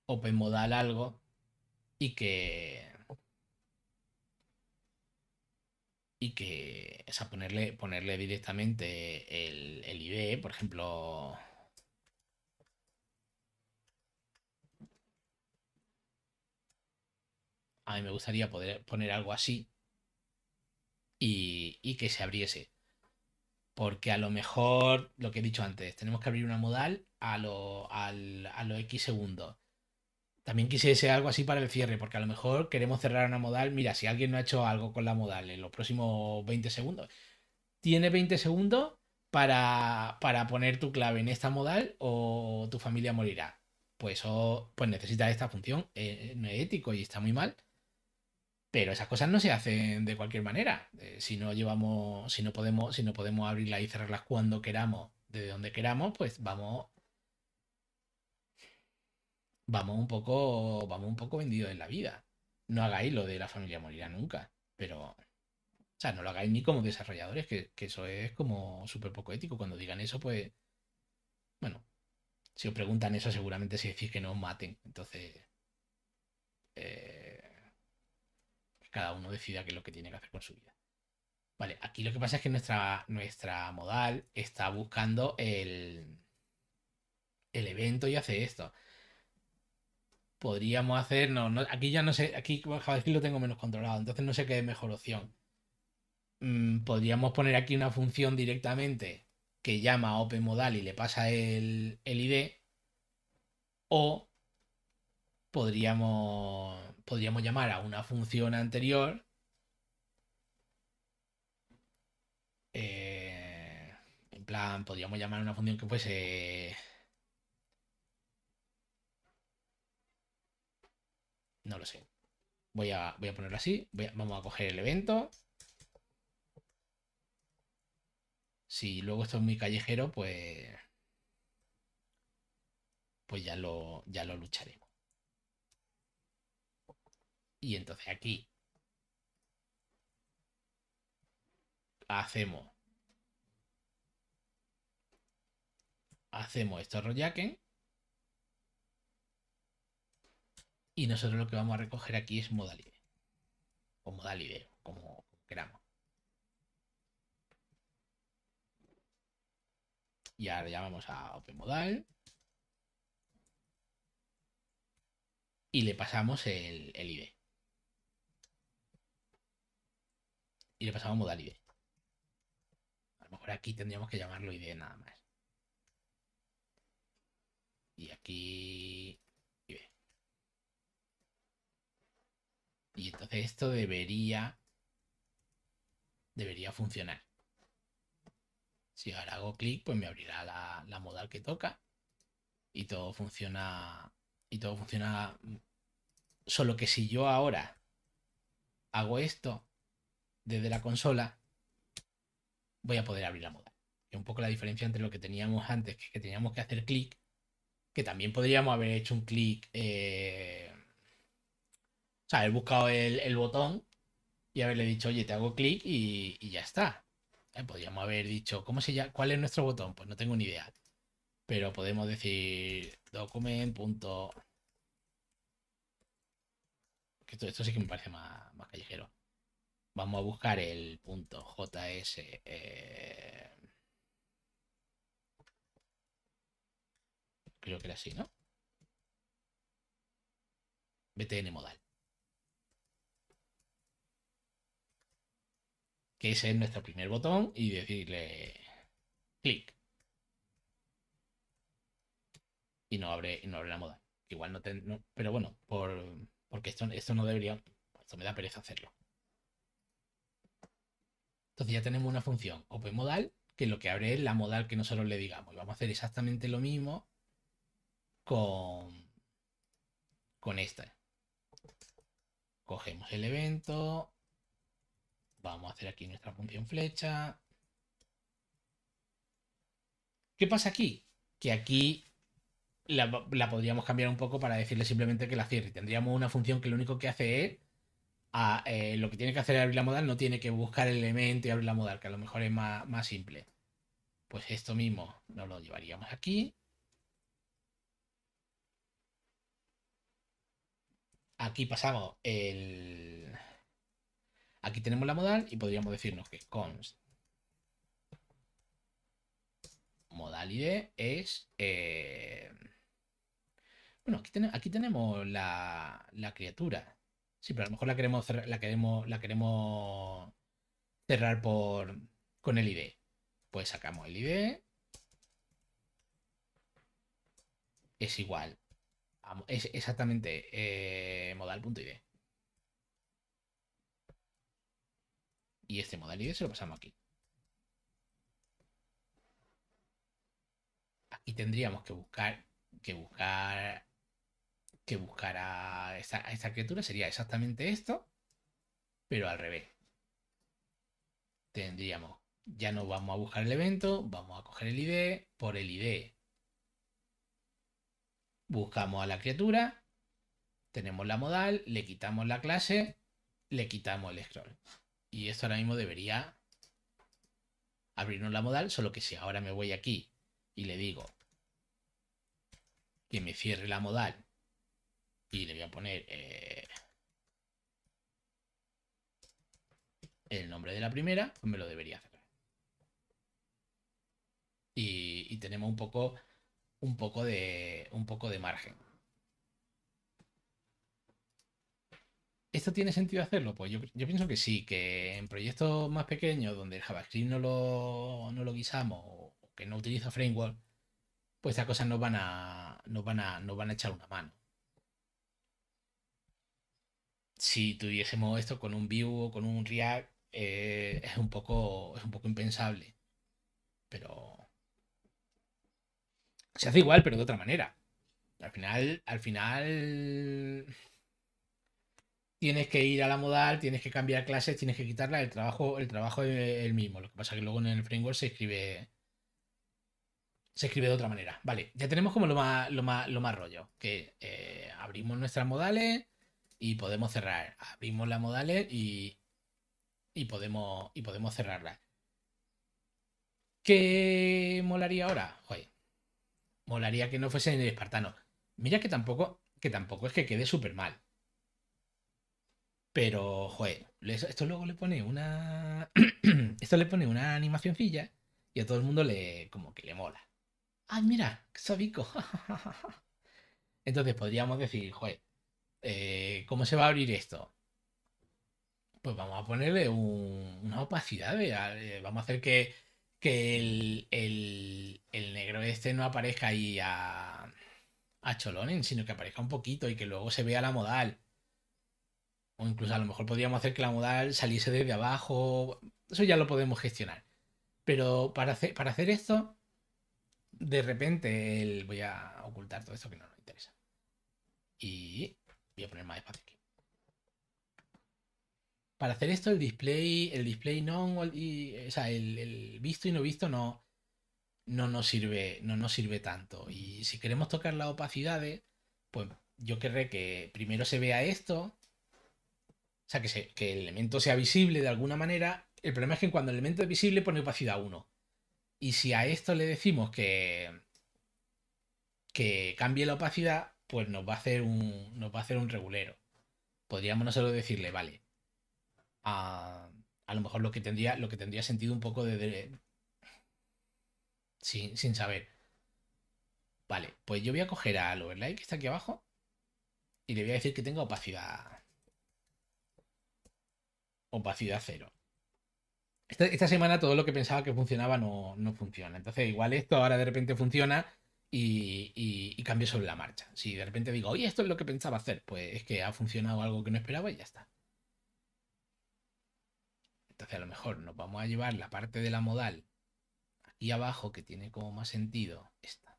open modal algo y que y que o sea, ponerle ponerle directamente el, el por ejemplo a mí me gustaría poder poner algo así y que se abriese porque a lo mejor, lo que he dicho antes, tenemos que abrir una modal a lo, a lo X segundos. También quisiese algo así para el cierre, porque a lo mejor queremos cerrar una modal. Mira, si alguien no ha hecho algo con la modal en los próximos 20 segundos, tiene 20 segundos para, para poner tu clave en esta modal o tu familia morirá. Pues, pues necesitas pues esta función. Eh, no es ético y está muy mal pero esas cosas no se hacen de cualquier manera. Eh, si no llevamos, si no podemos, si no podemos abrirlas y cerrarlas cuando queramos, desde donde queramos, pues vamos. Vamos un poco. Vamos un poco vendidos en la vida. No hagáis lo de la familia morirá nunca. Pero. O sea, no lo hagáis ni como desarrolladores, que, eso es como súper poco ético. Cuando digan eso, pues. Bueno. Si os preguntan eso, seguramente si decís que no os maten. Entonces. Eh, cada uno decida qué es lo que tiene que hacer con su vida. Vale, aquí lo que pasa es que nuestra, nuestra modal está buscando el, el evento y hace esto. Podríamos hacer, aquí ya no sé, aquí lo tengo menos controlado, entonces no sé qué es mejor opción. Mm, podríamos poner aquí una función directamente que llama a open modal y le pasa el, el ID, o podríamos podríamos llamar a una función anterior eh, en plan podríamos llamar a una función que fuese no lo sé voy a, voy a ponerlo así vamos a coger el evento si luego esto es muy callejero pues pues ya ya lo lucharemos y entonces aquí hacemos hacemos estos rojaken y nosotros lo que vamos a recoger aquí es modalidad o modalidad como queramos. Y ahora ya vamos a modal Y le pasamos el, el ID. y le pasamos modal ID. A lo mejor aquí tendríamos que llamarlo ID nada más. Y aquí Y entonces esto debería debería funcionar. Si ahora hago clic, pues me abrirá la, la modal que toca y todo funciona y todo funciona solo que si yo ahora hago esto desde la consola, voy a poder abrir la moda. Es un poco la diferencia entre lo que teníamos antes, que, teníamos que hacer clic, que también podríamos haber hecho un clic, eh, o sea, haber buscado el, botón y haberle dicho, oye, te hago clic y, ya está. Eh, podríamos haber dicho, ¿cómo se llama? ¿Cuál es nuestro botón? Pues no tengo ni idea. Pero podemos decir document. Esto, esto sí que me parece más callejero Vamos a buscar el punto JS. Eh, creo que era así, ¿no? BTN modal. Que ese es nuestro primer botón y decirle clic. Y no abre, y no abre la modal. Igual no, ten, pero bueno, porque esto, esto no debería. Esto me da pereza hacerlo. Entonces ya tenemos una función OpenModal que lo que abre es la modal que nosotros le digamos. vamos a hacer exactamente lo mismo con, con esta. Cogemos el evento. Vamos a hacer aquí nuestra función flecha. ¿Qué pasa aquí? Que aquí la, la podríamos cambiar un poco para decirle simplemente que la cierre. Tendríamos una función que lo único que hace es eh, lo que tiene que hacer es abrir la modal, no tiene que buscar el elemento y abrir la modal, que a lo mejor es más, simple. Pues esto mismo nos lo llevaríamos aquí. Aquí pasamos el... Aquí tenemos la modal y podríamos decirnos que const modal ID es... Eh, bueno, aquí, tenemos la, la criatura. Sí, pero a lo mejor la queremos cerrar, la queremos, la queremos cerrar por con el ID. Pues sacamos el ID. Es igual. es exactamente eh, modal.id. Y este modal ID se lo pasamos aquí. Aquí tendríamos que buscar que buscar que buscar a esta, criatura sería exactamente esto, pero al revés. Tendríamos, ya no vamos a buscar el evento, vamos a coger el ID, por el ID buscamos a la criatura, tenemos la modal, le quitamos la clase, le quitamos el scroll. Y esto ahora mismo debería abrirnos la modal, solo que si ahora me voy aquí y le digo que me cierre la modal y le voy a poner eh, el nombre de la primera, pues me lo debería hacer. Y, tenemos un poco, un poco de, un poco de margen. ¿Esto tiene sentido hacerlo? Pues yo, pienso que sí, que en proyectos más pequeños donde JavaScript no lo, no guisamos o que no utiliza framework, pues estas cosas van a, nos van a echar una mano si tuviésemos esto con un View o con un React, eh, es, un poco, un poco impensable. Pero. Se hace igual, pero de otra manera. Al final, al final. Tienes que ir a la modal, tienes que cambiar clases, tienes que quitarla. El trabajo, el trabajo es el mismo. Lo que pasa que luego en el framework se escribe. Se escribe de otra manera. Vale, ya tenemos como lo más, lo lo más rollo. Que eh, abrimos nuestras modales y podemos cerrar. Abrimos las modales y, y, podemos, y podemos cerrarla. ¿Qué molaría ahora? Joder, molaría que no fuese en el espartano. Mira que tampoco, que tampoco es que quede súper mal. Pero, joder, esto luego le pone una. esto le pone una animacioncilla y a todo el mundo le. como que le mola. ah mira! sabico! Entonces podríamos decir, joder, eh, ¿cómo se va a abrir esto? Pues vamos a ponerle una opacidad, eh, vamos a hacer que, el, negro este no aparezca ahí a, a Cholonen, sino que aparezca un poquito y que luego se vea la modal. O incluso a lo mejor podríamos hacer que la modal saliese desde abajo. Eso ya lo podemos gestionar. Pero para hacer, esto, de repente voy a ocultar todo esto que no nos interesa. Y Voy a poner más espacio aquí. Para hacer esto, el display, el display no, o sea, el, visto y no visto no, no nos sirve, no nos sirve tanto. Y si queremos tocar las opacidades, pues yo querré que primero se vea esto, o sea, que, el elemento sea visible de alguna manera. El problema es que cuando el elemento es visible pone opacidad 1. Y si a esto le decimos que, que cambie la opacidad, pues nos va a hacer un, nos va a hacer un regulero. Podríamos no solo decirle, vale, a, lo mejor lo que tendría, lo que tendría sentido un poco de, sin, saber. Vale, pues yo voy a coger al overlay que está aquí abajo y le voy a decir que tenga opacidad. Opacidad cero. Esta, semana todo lo que pensaba que funcionaba no funciona. Entonces, igual esto ahora de repente funciona y, cambio sobre la marcha. Si de repente digo, oye, esto es lo que pensaba hacer, pues es que ha funcionado algo que no esperaba y ya está. Entonces a lo mejor nos vamos a llevar la parte de la modal aquí abajo que tiene como más sentido esta.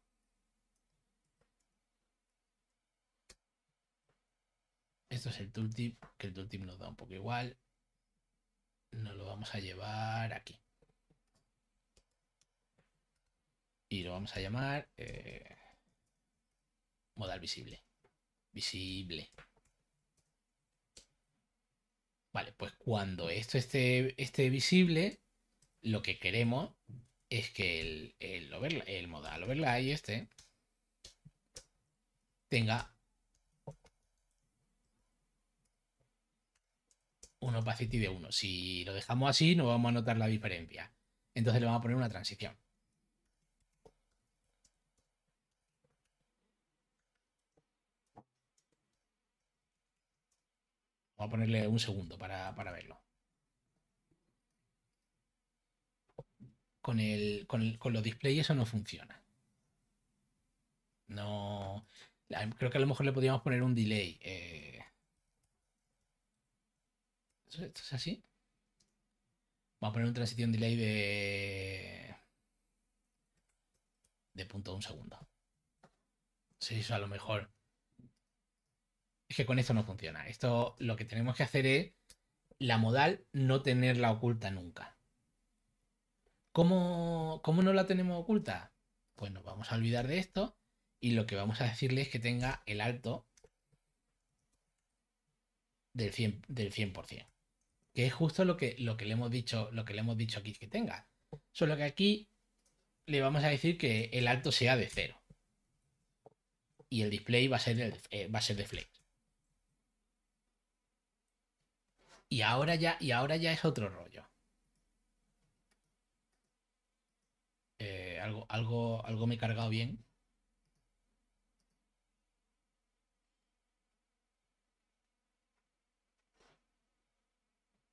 Esto es el tooltip, que el tooltip nos da un poco igual. Nos lo vamos a llevar aquí. y lo vamos a llamar eh, modal visible. Visible. Vale, pues cuando esto esté, esté visible, lo que queremos es que el, el, el modal overlay este tenga un opacity de 1. Si lo dejamos así, no vamos a notar la diferencia. Entonces le vamos a poner una transición. Vamos a ponerle un segundo para, verlo. Con, los displays eso no funciona. No. Creo que a lo mejor le podríamos poner un delay. Eh. ¿Esto es así? Vamos a poner un transición delay de. de punto de un segundo. Sí, eso a lo mejor es que con esto no funciona. Esto lo que tenemos que hacer es la modal no tenerla oculta nunca. ¿Cómo, cómo no la tenemos oculta? Pues nos vamos a olvidar de esto y lo que vamos a decirle es que tenga el alto del 100%, del 100% que es justo lo que, lo que, le hemos dicho, lo que le hemos dicho aquí que tenga. Solo que aquí le vamos a decir que el alto sea de cero. Y el display va a ser, eh, va a ser de flex. y ahora ya, y ahora ya es otro rollo. Eh, algo, algo, algo me he cargado bien.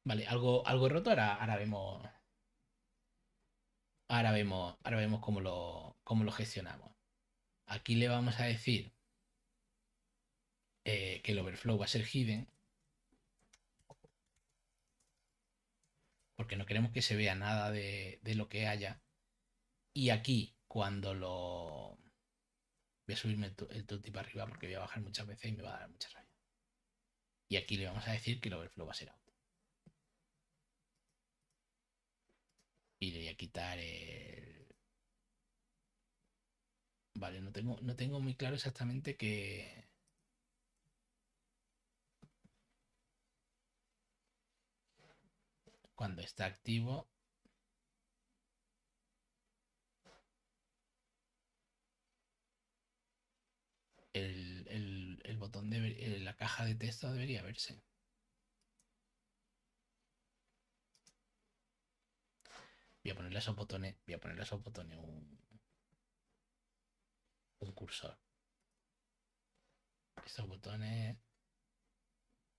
Vale, algo, algo roto, ahora, vemos. Ahora vemos, ahora vemos cómo lo, cómo lo gestionamos. Aquí le vamos a decir eh, que el overflow va a ser hidden. porque no queremos que se vea nada de, lo que haya. Y aquí, cuando lo... Voy a subirme el, tooltip arriba porque voy a bajar muchas veces y me va a dar muchas rayas. Y aquí le vamos a decir que el overflow va a ser out. Y le voy a quitar el... Vale, no tengo, no tengo muy claro exactamente qué... cuando está activo. El, el, botón de eh, la caja de texto debería verse. Voy a ponerle a esos botones, voy a ponerle esos botones un, un cursor. Estos botones,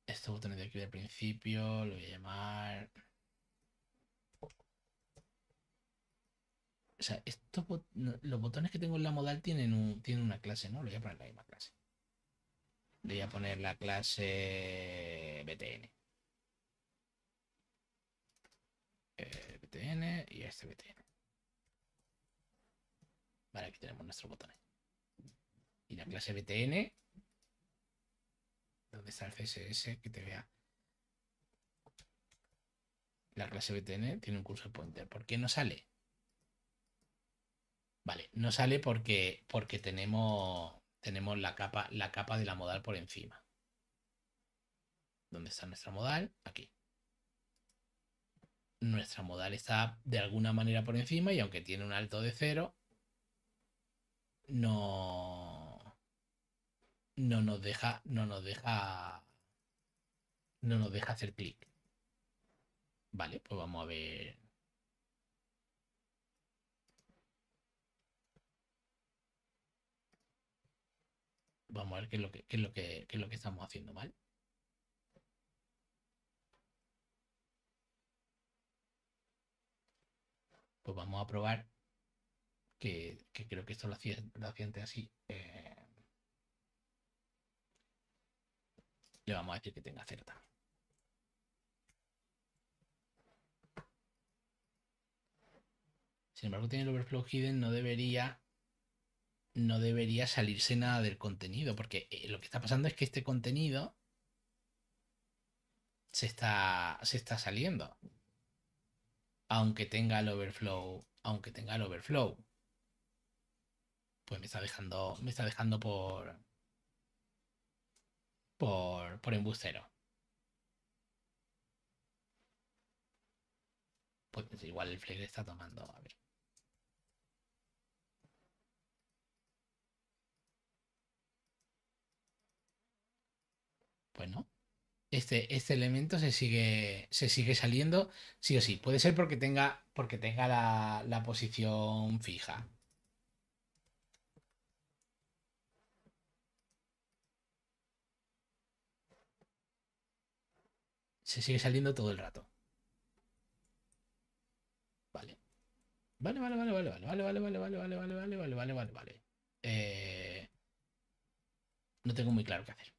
estos botones de aquí del principio, lo voy a llamar O sea, estos los botones que tengo en la modal tienen, un, una clase, ¿no? Le voy a poner la misma clase. Le voy a poner la clase BTN. Eh, BTN y este BTN. Vale, aquí tenemos nuestros botones. Y la clase BTN. ¿Dónde está el CSS que te vea? La clase BTN tiene un cursor pointer. ¿Por qué no sale? Vale, no sale porque, porque tenemos, tenemos la, capa, la capa de la modal por encima. ¿Dónde está nuestra modal? Aquí. Nuestra modal está de alguna manera por encima y aunque tiene un alto de cero, no, no nos deja, no nos deja, no nos deja hacer clic. Vale, pues vamos a ver vamos a ver qué es lo que, lo lo que estamos haciendo mal. Pues vamos a probar que, creo que esto lo hacía, lo antes así. Eh, le vamos a decir que tenga cierta. Sin embargo, tiene el overflow hidden, no debería no debería salirse nada del contenido, porque eh, lo que está pasando es que este contenido se está, se está saliendo. Aunque tenga el overflow, aunque tenga el overflow. Pues me está dejando, me está dejando por, por, embustero. Pues igual el flare está tomando, a ver. Bueno, este, este elemento se sigue, se sigue saliendo sí o sí. Puede ser porque tenga, porque tenga la, la posición fija. se sigue saliendo todo el rato. Vale. Vale, vale, vale, vale, vale, vale, vale, vale, vale, vale, vale, vale, vale, vale, vale. No tengo muy claro qué hacer.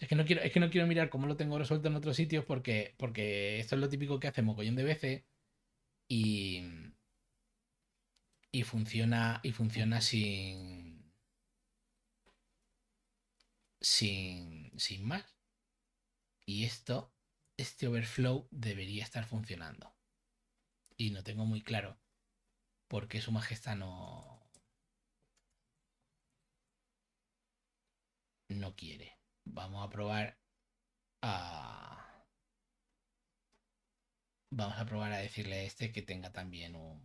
Es que no quiero, es que no quiero mirar cómo lo tengo resuelto en otros sitios porque, porque esto es lo típico que hace mogollón de veces y, funciona, y funciona sin, sin, sin más. Y esto, este overflow debería estar funcionando. Y no tengo muy claro por qué su majestad no, no quiere. Vamos a probar a... Vamos a probar a decirle a este que tenga también un...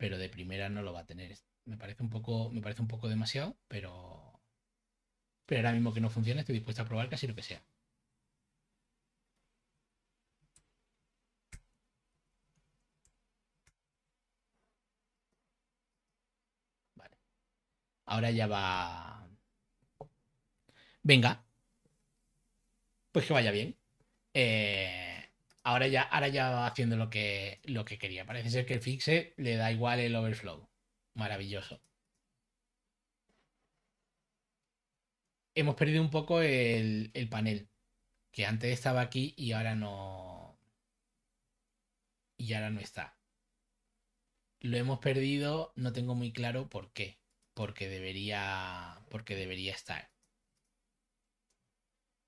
Pero de primera no lo va a tener. Me parece un poco, me parece un poco demasiado, pero... Pero ahora mismo que no funciona, estoy dispuesto a probar casi lo que sea. Ahora ya va. Venga. Pues que vaya bien. Eh, ahora, ya, ahora ya va haciendo lo que, lo que quería. Parece ser que el fixe le da igual el overflow. Maravilloso. Hemos perdido un poco el, el panel. Que antes estaba aquí y ahora no. Y ahora no está. Lo hemos perdido, no tengo muy claro por qué porque debería, porque debería estar.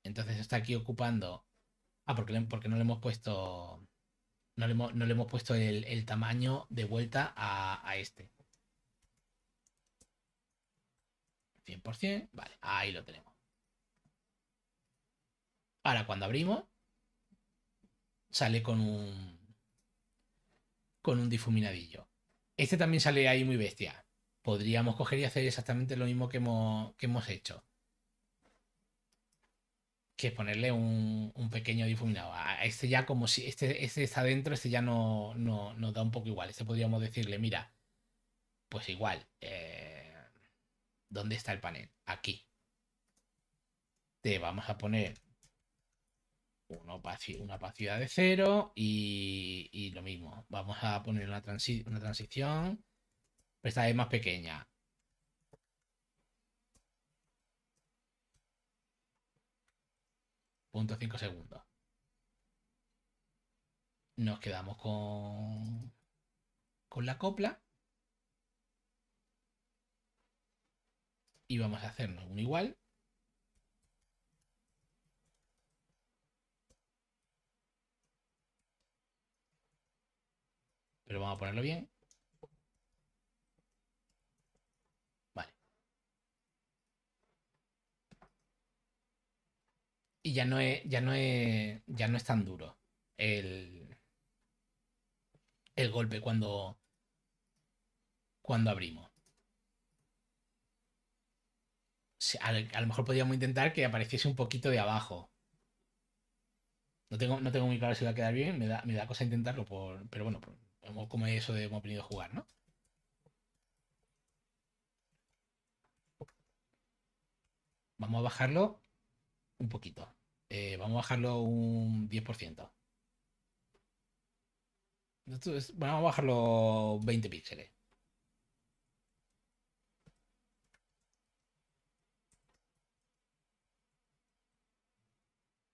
Entonces está aquí ocupando... Ah, porque, porque no le hemos puesto... No le hemos, puesto el, tamaño de vuelta a, a este. 100%, vale, ahí lo tenemos. Ahora cuando abrimos, sale con un con un difuminadillo. Este también sale ahí muy bestia podríamos coger y hacer exactamente lo mismo que hemos, hecho. Que ponerle un, pequeño difuminado. A este ya como si este, este está dentro, este ya no, nos da un poco igual. Este podríamos decirle, mira, pues igual, eh, ¿dónde está el panel? Aquí. Te vamos a poner una opacidad, una de cero y, lo mismo. Vamos a poner una, una transición esta vez más pequeña. Punto 5 segundos. Nos quedamos con, con la copla. Y vamos a hacernos un igual. Pero vamos a ponerlo bien. Y ya no es, ya no ya no es tan duro el, el golpe cuando, cuando abrimos. A, lo mejor podríamos intentar que apareciese un poquito de abajo. No tengo, no tengo muy claro si va a quedar bien, me da, cosa intentarlo, por, pero bueno, como es eso de hemos venido a jugar, ¿no? Vamos a bajarlo un poquito. Eh, vamos a bajarlo un 10%. vamos a bajarlo 20 píxeles.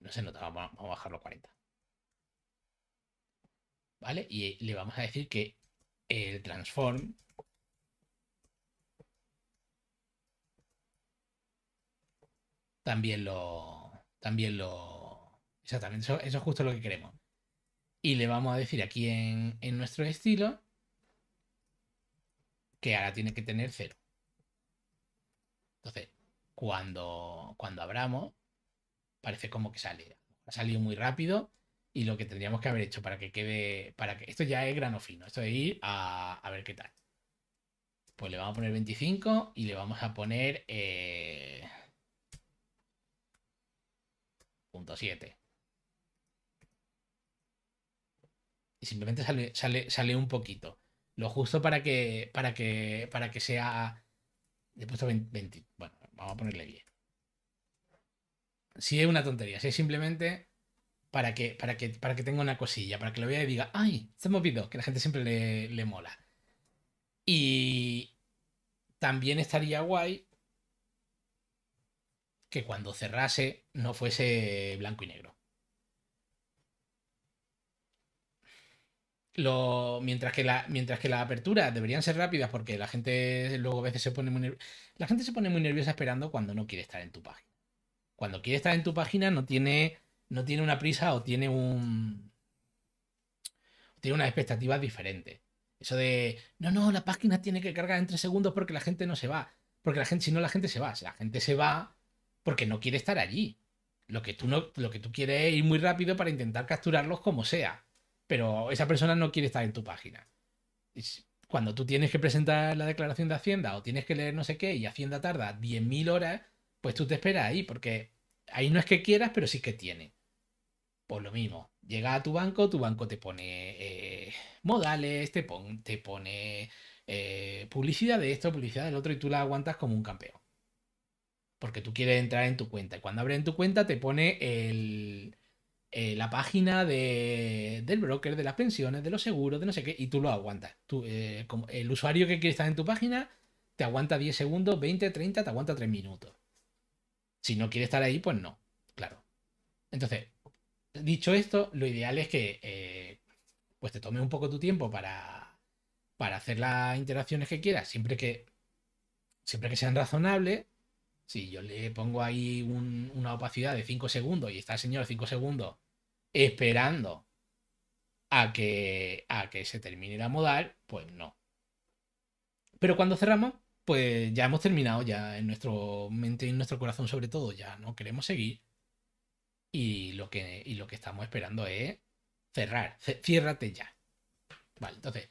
No se nota, vamos a bajarlo 40. ¿Vale? Y le vamos a decir que el transform también lo. También lo. Exactamente, eso, es justo lo que queremos. Y le vamos a decir aquí en, en nuestro estilo que ahora tiene que tener cero. Entonces, cuando, cuando abramos, parece como que sale. Ha salido muy rápido y lo que tendríamos que haber hecho para que quede, para que esto ya es grano fino, esto de ir a, a ver qué tal. Pues le vamos a poner 25 y le vamos a poner eh, .7 Y simplemente sale, sale, sale un poquito. Lo justo para que, para que, para que sea... He puesto 20, Bueno, vamos a ponerle 10. Si es una tontería, si es simplemente para que, para que, para que tenga una cosilla, para que lo vea y diga, ¡ay! Se movido, que la gente siempre le, le mola. Y también estaría guay que cuando cerrase no fuese blanco y negro. mientras, que la, mientras que las aperturas deberían ser rápidas porque la gente luego a veces se pone muy la gente se pone muy nerviosa esperando cuando no quiere estar en tu página. Cuando quiere estar en tu página no tiene, no tiene una prisa o tiene un tiene unas expectativas diferentes. Eso de no, no, la página tiene que cargar en tres segundos porque la gente no se va. Porque la gente, si no, la gente se va. Si la gente se va, porque no quiere estar allí. Lo que, tú no, lo que tú quieres es ir muy rápido para intentar capturarlos como sea. Pero esa persona no quiere estar en tu página. Cuando tú tienes que presentar la declaración de Hacienda o tienes que leer no sé qué y Hacienda tarda 10.000 horas, pues tú te esperas ahí, porque ahí no es que quieras, pero sí que tiene. Por lo mismo, llega a tu banco, tu banco te pone eh, modales, te, te pone eh, publicidad de esto, publicidad del otro, y tú la aguantas como un campeón porque tú quieres entrar en tu cuenta. Y cuando abres en tu cuenta te pone eh, la página del broker, de las pensiones, de los seguros, de no sé qué, y tú lo aguantas. Eh, el usuario que quiere estar en tu página te aguanta 10 segundos, 20, 30, te aguanta 3 minutos. Si no quiere estar ahí, pues no, claro. Entonces, dicho esto, lo ideal es que eh, pues te tome un poco tu tiempo para, hacer las interacciones que quieras, siempre que, siempre que sean razonables si yo le pongo ahí una opacidad de 5 segundos y está el señor 5 segundos esperando a que, a que se termine la modal, pues no. Pero cuando cerramos, pues ya hemos terminado, ya en nuestro mente y en nuestro corazón sobre todo, ya no queremos seguir. Y lo que, y lo que estamos esperando es cerrar, ciérrate ya. Vale, entonces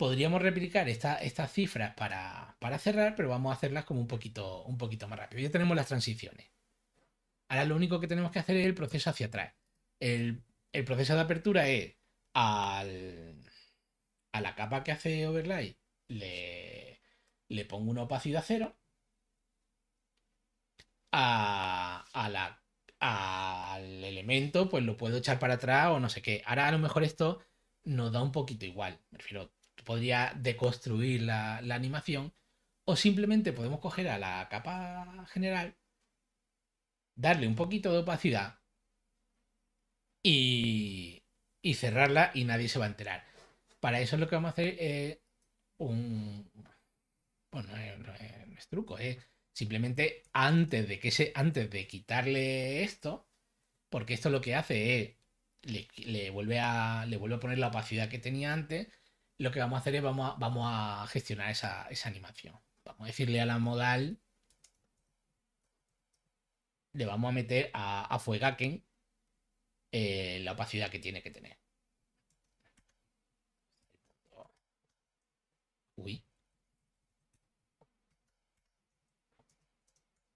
podríamos replicar estas cifras para, cerrar, pero vamos a hacerlas como un poquito, más rápido. Ya tenemos las transiciones. Ahora lo único que tenemos que hacer es el proceso hacia atrás. El, proceso de apertura es a la capa que hace overlay, le, pongo una opacidad cero. A, al elemento, pues lo puedo echar para atrás o no sé qué. Ahora a lo mejor esto nos da un poquito igual. Me refiero, podría deconstruir la, animación, o simplemente podemos coger a la capa general, darle un poquito de opacidad y, cerrarla y nadie se va a enterar. Para eso lo que vamos a hacer es un... Bueno, eh, no es, truco, es simplemente antes de que se... antes de quitarle esto, porque esto lo que hace es vuelve a, le vuelve a poner la opacidad que tenía antes lo que vamos a hacer es vamos a, vamos a gestionar esa, animación. Vamos a decirle a la modal, le vamos a meter a, Fuegaken eh, la opacidad que tiene que tener. Uy.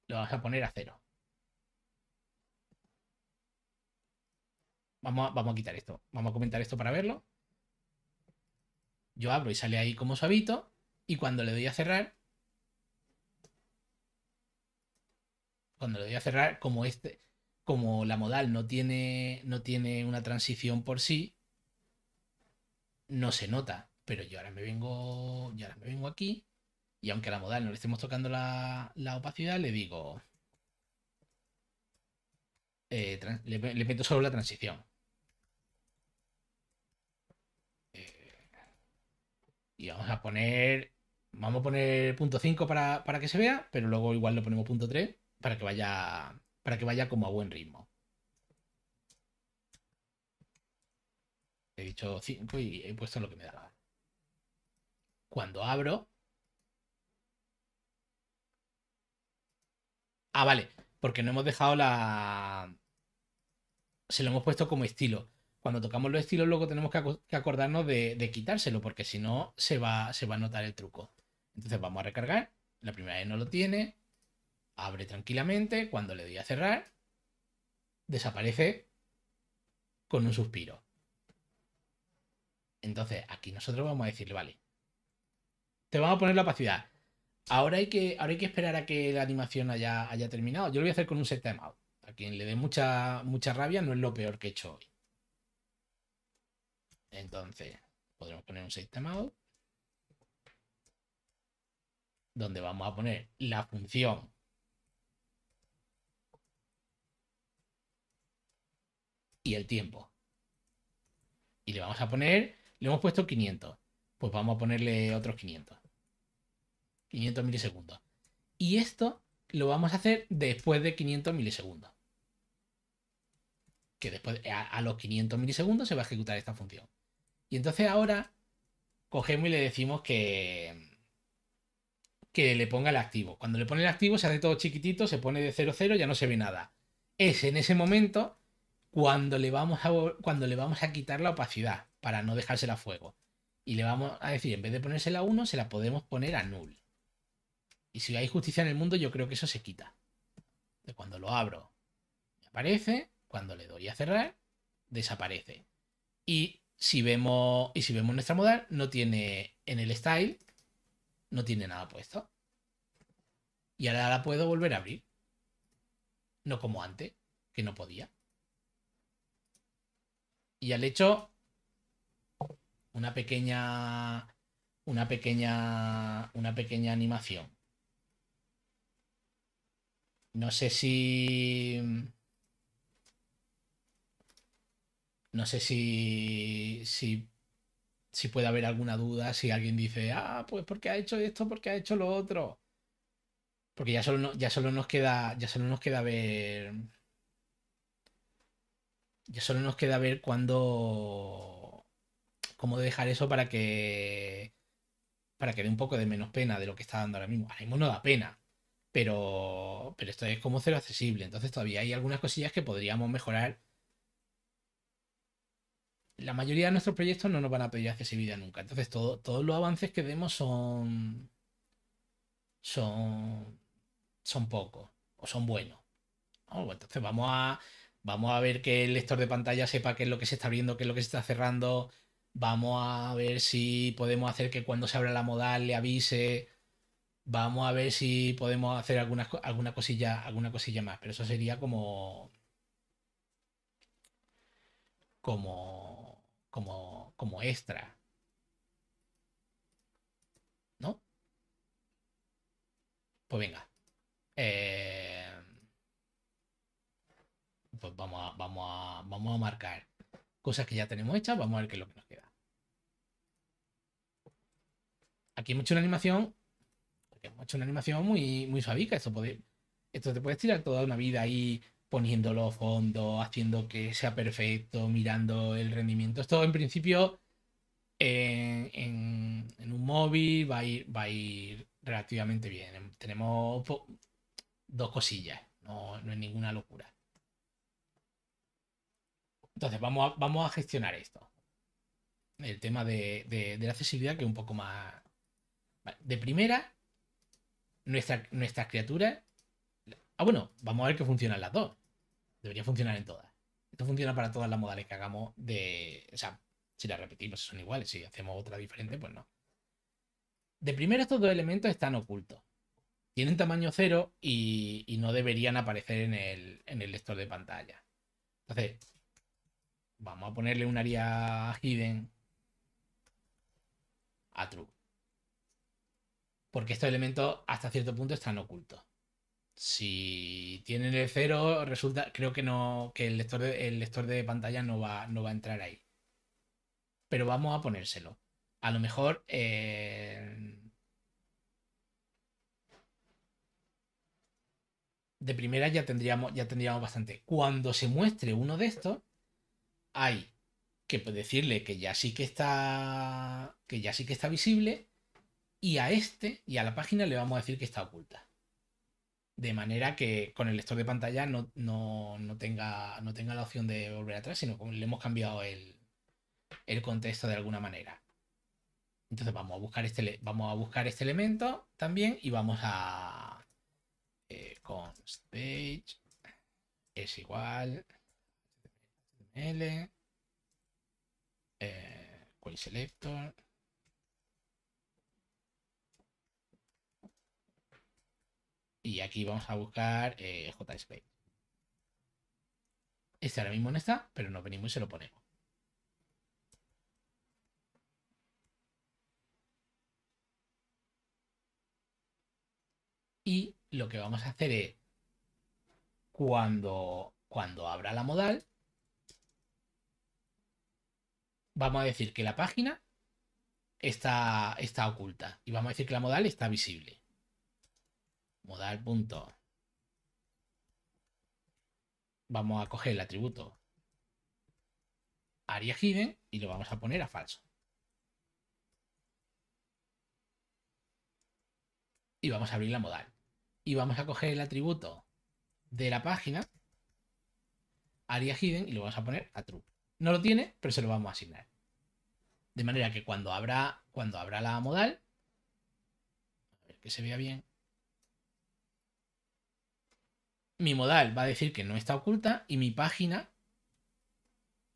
Lo vamos a poner a cero. Vamos vamos a quitar esto. Vamos a comentar esto para verlo. Yo abro y sale ahí como suavito. Y cuando le doy a cerrar. Cuando le doy a cerrar, como este. Como la modal no tiene, no tiene una transición por sí, no se nota. Pero yo ahora me vengo. me vengo aquí. Y aunque a la modal no le estemos tocando la, la opacidad, le digo. Eh, le meto solo la transición. y vamos a poner, vamos a poner punto 5 para, para que se vea, pero luego igual lo ponemos punto 3 para que vaya, para que vaya como a buen ritmo. He dicho 5 y he puesto lo que me da Cuando abro... Ah, vale, porque no hemos dejado la... Se lo hemos puesto como estilo cuando tocamos los estilos, luego tenemos que, acordarnos de, quitárselo, porque si no, se va, se va a notar el truco. Entonces vamos a recargar. La primera vez no lo tiene. Abre tranquilamente. Cuando le doy a cerrar, desaparece con un suspiro. Entonces, aquí nosotros vamos a decirle, vale, te vamos a poner la opacidad. Ahora hay que, ahora hay que esperar a que la animación haya, haya terminado. Yo lo voy a hacer con un set timeout. A quien le dé mucha, mucha rabia no es lo peor que he hecho hoy. Entonces, podremos poner un sistema donde vamos a poner la función y el tiempo. Y le vamos a poner, le hemos puesto 500. Pues vamos a ponerle otros 500. 500 milisegundos. Y esto lo vamos a hacer después de 500 milisegundos. Que después, a los 500 milisegundos se va a ejecutar esta función. Y entonces ahora cogemos y le decimos que, que le ponga el activo. Cuando le pone el activo se hace todo chiquitito, se pone de 0, 0, ya no se ve nada. Es en ese momento cuando le vamos a, cuando le vamos a quitar la opacidad para no dejársela a fuego. Y le vamos a decir, en vez de ponérsela a 1, se la podemos poner a null. Y si hay justicia en el mundo, yo creo que eso se quita. De cuando lo abro, aparece. Cuando le doy a cerrar, desaparece. Y si vemos, y si vemos nuestra modal, no tiene en el style, no tiene nada puesto. Y ahora la puedo volver a abrir. No como antes, que no podía. Y al hecho una pequeña una pequeña una pequeña animación. No sé si No sé si, si, puede haber alguna duda, si alguien dice, ah, pues porque ha hecho esto, porque ha hecho lo otro. Porque ya solo, ya solo nos queda. Ya solo nos queda ver. Ya solo nos queda ver cuándo. cómo dejar eso para que. Para que dé un poco de menos pena de lo que está dando ahora mismo. Ahora mismo no da pena. Pero. Pero esto es como cero accesible. Entonces todavía hay algunas cosillas que podríamos mejorar la mayoría de nuestros proyectos no nos van a pedir accesibilidad nunca. Entonces, todos los avances que demos son. son. son pocos o son buenos. Oh, entonces, vamos a. Vamos a ver que el lector de pantalla sepa qué es lo que se está abriendo, qué es lo que se está cerrando. Vamos a ver si podemos hacer que cuando se abra la modal le avise. Vamos a ver si podemos hacer alguna, cosilla, alguna cosilla más. Pero eso sería como. Como como, extra. ¿No? Pues venga. Eh, pues vamos a, vamos, a, vamos a marcar cosas que ya tenemos hechas. Vamos a ver qué es lo que nos queda. Aquí hemos hecho una animación. hemos hecho una animación muy, muy suavica. Esto, puede, esto te puedes tirar toda una vida ahí poniéndolo fondo, haciendo que sea perfecto, mirando el rendimiento. Esto en principio en, un móvil va a, ir, va a ir relativamente bien. Em, tenemos dos cosillas, no, es ninguna locura. Entonces vamos a, vamos a gestionar esto. El tema de, la accesibilidad que es un poco más... de primera, nuestra, nuestras criaturas... Ah, bueno, vamos a ver que funcionan las dos. Debería funcionar en todas. Esto funciona para todas las modales que hagamos de. O sea, si las repetimos son iguales, si hacemos otra diferente, pues no. De primero estos dos elementos están ocultos. Tienen tamaño cero y, no deberían aparecer en el, en el lector de pantalla. Entonces, vamos a ponerle un área hidden a true. Porque estos elementos hasta cierto punto están ocultos. Si tiene el cero resulta, creo que no, que el lector de, el lector de pantalla no va, no va a entrar ahí. Pero vamos a ponérselo. A lo mejor. Eh, de primera ya tendríamos, ya tendríamos bastante. Cuando se muestre uno de estos, hay que pues decirle que ya sí que está. que ya sí que está visible. Y a este y a la página le vamos a decir que está oculta de manera que con el lector de pantalla no, tenga, no tenga la opción de volver atrás, sino que le hemos cambiado el, contexto de alguna manera. Entonces vamos a buscar este, vamos a buscar este elemento también y vamos a eh, con const page es igual HTML eh, selector Y aquí vamos a buscar eh, JSpace. Este ahora mismo no está, pero nos venimos y se lo ponemos. Y lo que vamos a hacer es, cuando, cuando abra la modal, vamos a decir que la página está, está oculta y vamos a decir que la modal está visible. Modal punto. Vamos a coger el atributo aria hidden y lo vamos a poner a falso. Y vamos a abrir la modal. Y vamos a coger el atributo de la página aria hidden y lo vamos a poner a true. No lo tiene, pero se lo vamos a asignar. De manera que cuando abra, cuando abra la modal, a ver que se vea bien, mi modal va a decir que no está oculta y mi página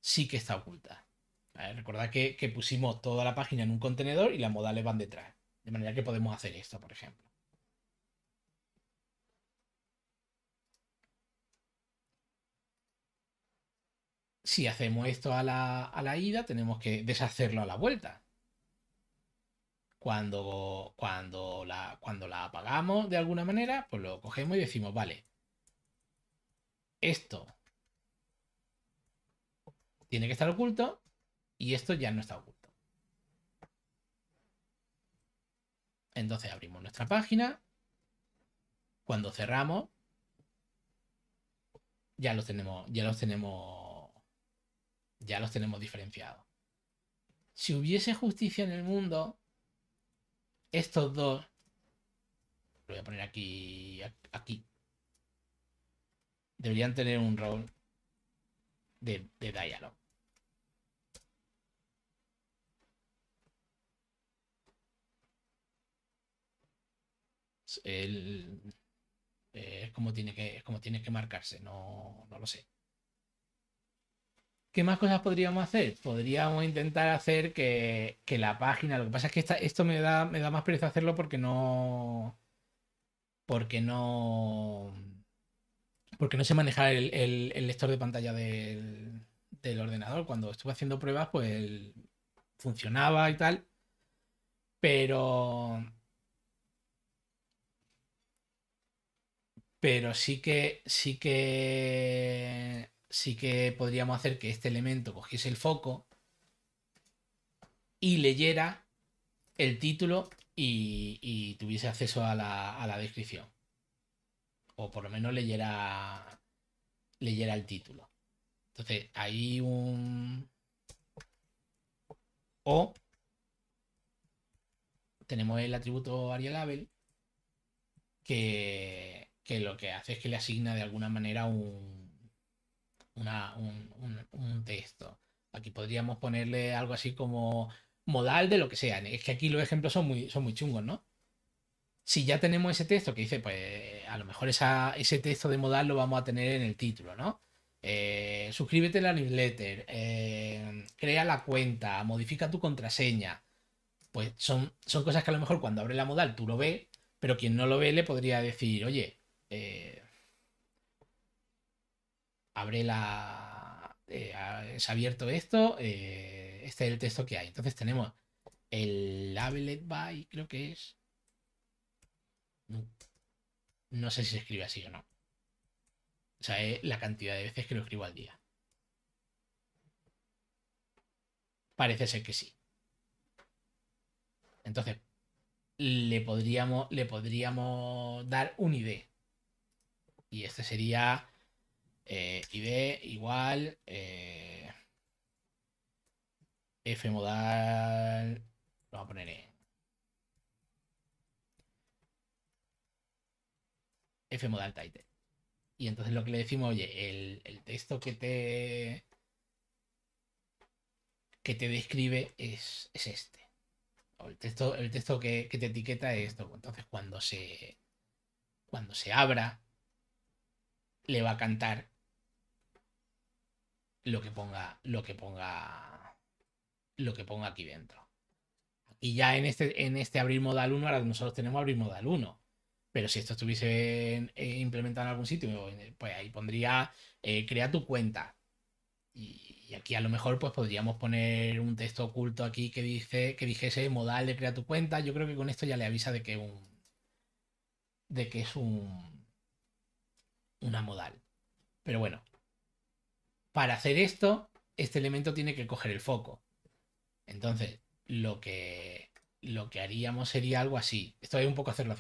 sí que está oculta. Recordad que, pusimos toda la página en un contenedor y las modales van detrás. De manera que podemos hacer esto, por ejemplo. Si hacemos esto a la, a la ida, tenemos que deshacerlo a la vuelta. Cuando, cuando, la, cuando la apagamos de alguna manera, pues lo cogemos y decimos, vale, esto tiene que estar oculto y esto ya no está oculto. Entonces abrimos nuestra página. Cuando cerramos, ya los tenemos, ya los tenemos, ya los tenemos diferenciados. Si hubiese justicia en el mundo, estos dos, lo voy a poner aquí, aquí, Deberían tener un rol de, de eh, es, como tiene que, es como tiene que marcarse, no, lo sé. ¿Qué más cosas podríamos hacer? Podríamos intentar hacer que, la página. Lo que pasa es que esto me da, me da más pereza hacerlo porque no. Porque no porque no sé manejar el, lector de pantalla del, ordenador. Cuando estuve haciendo pruebas, pues funcionaba y tal. Pero. Pero sí que. Sí que. Sí que podríamos hacer que este elemento cogiese el foco y leyera el título y, tuviese acceso a la descripción o por lo menos leyera, leyera el título. Entonces, hay un... O tenemos el atributo variable que, que lo que hace es que le asigna de alguna manera un, un, un texto. Aquí podríamos ponerle algo así como modal de lo que sea. Es que aquí los ejemplos son muy, son muy chungos, ¿no? si ya tenemos ese texto que dice, pues a lo mejor ese texto de modal lo vamos a tener en el título, ¿no? Eh, suscríbete a la newsletter, eh, crea la cuenta, modifica tu contraseña. Pues son, son cosas que a lo mejor cuando abre la modal tú lo ves, pero quien no lo ve le podría decir, oye, eh, abre la. se ha abierto esto, este es el texto que hay. Entonces tenemos el label by, creo que es. No sé si se escribe así o no. O sea, es la cantidad de veces que lo escribo al día. Parece ser que sí. Entonces, le podríamos, le podríamos dar un ID. Y este sería eh, ID igual eh, F modal. Vamos a poner e. F modal title. Y entonces lo que le decimos, oye, el, texto que te que te describe es, es este. el texto, el texto que, que, te etiqueta es esto. Entonces cuando se. Cuando se abra, le va a cantar lo que ponga. Lo que ponga. Lo que ponga aquí dentro. Y ya en este, en este abrir modal 1, ahora nosotros tenemos abrir modal 1. Pero si esto estuviese eh, implementado en algún sitio, pues ahí pondría, eh, crea tu cuenta. Y, aquí a lo mejor pues podríamos poner un texto oculto aquí que dice que dijese modal de crea tu cuenta. Yo creo que con esto ya le avisa de que un de que es un una modal. Pero bueno, para hacer esto, este elemento tiene que coger el foco. Entonces, lo que lo que haríamos sería algo así. Esto es un poco hacerlo los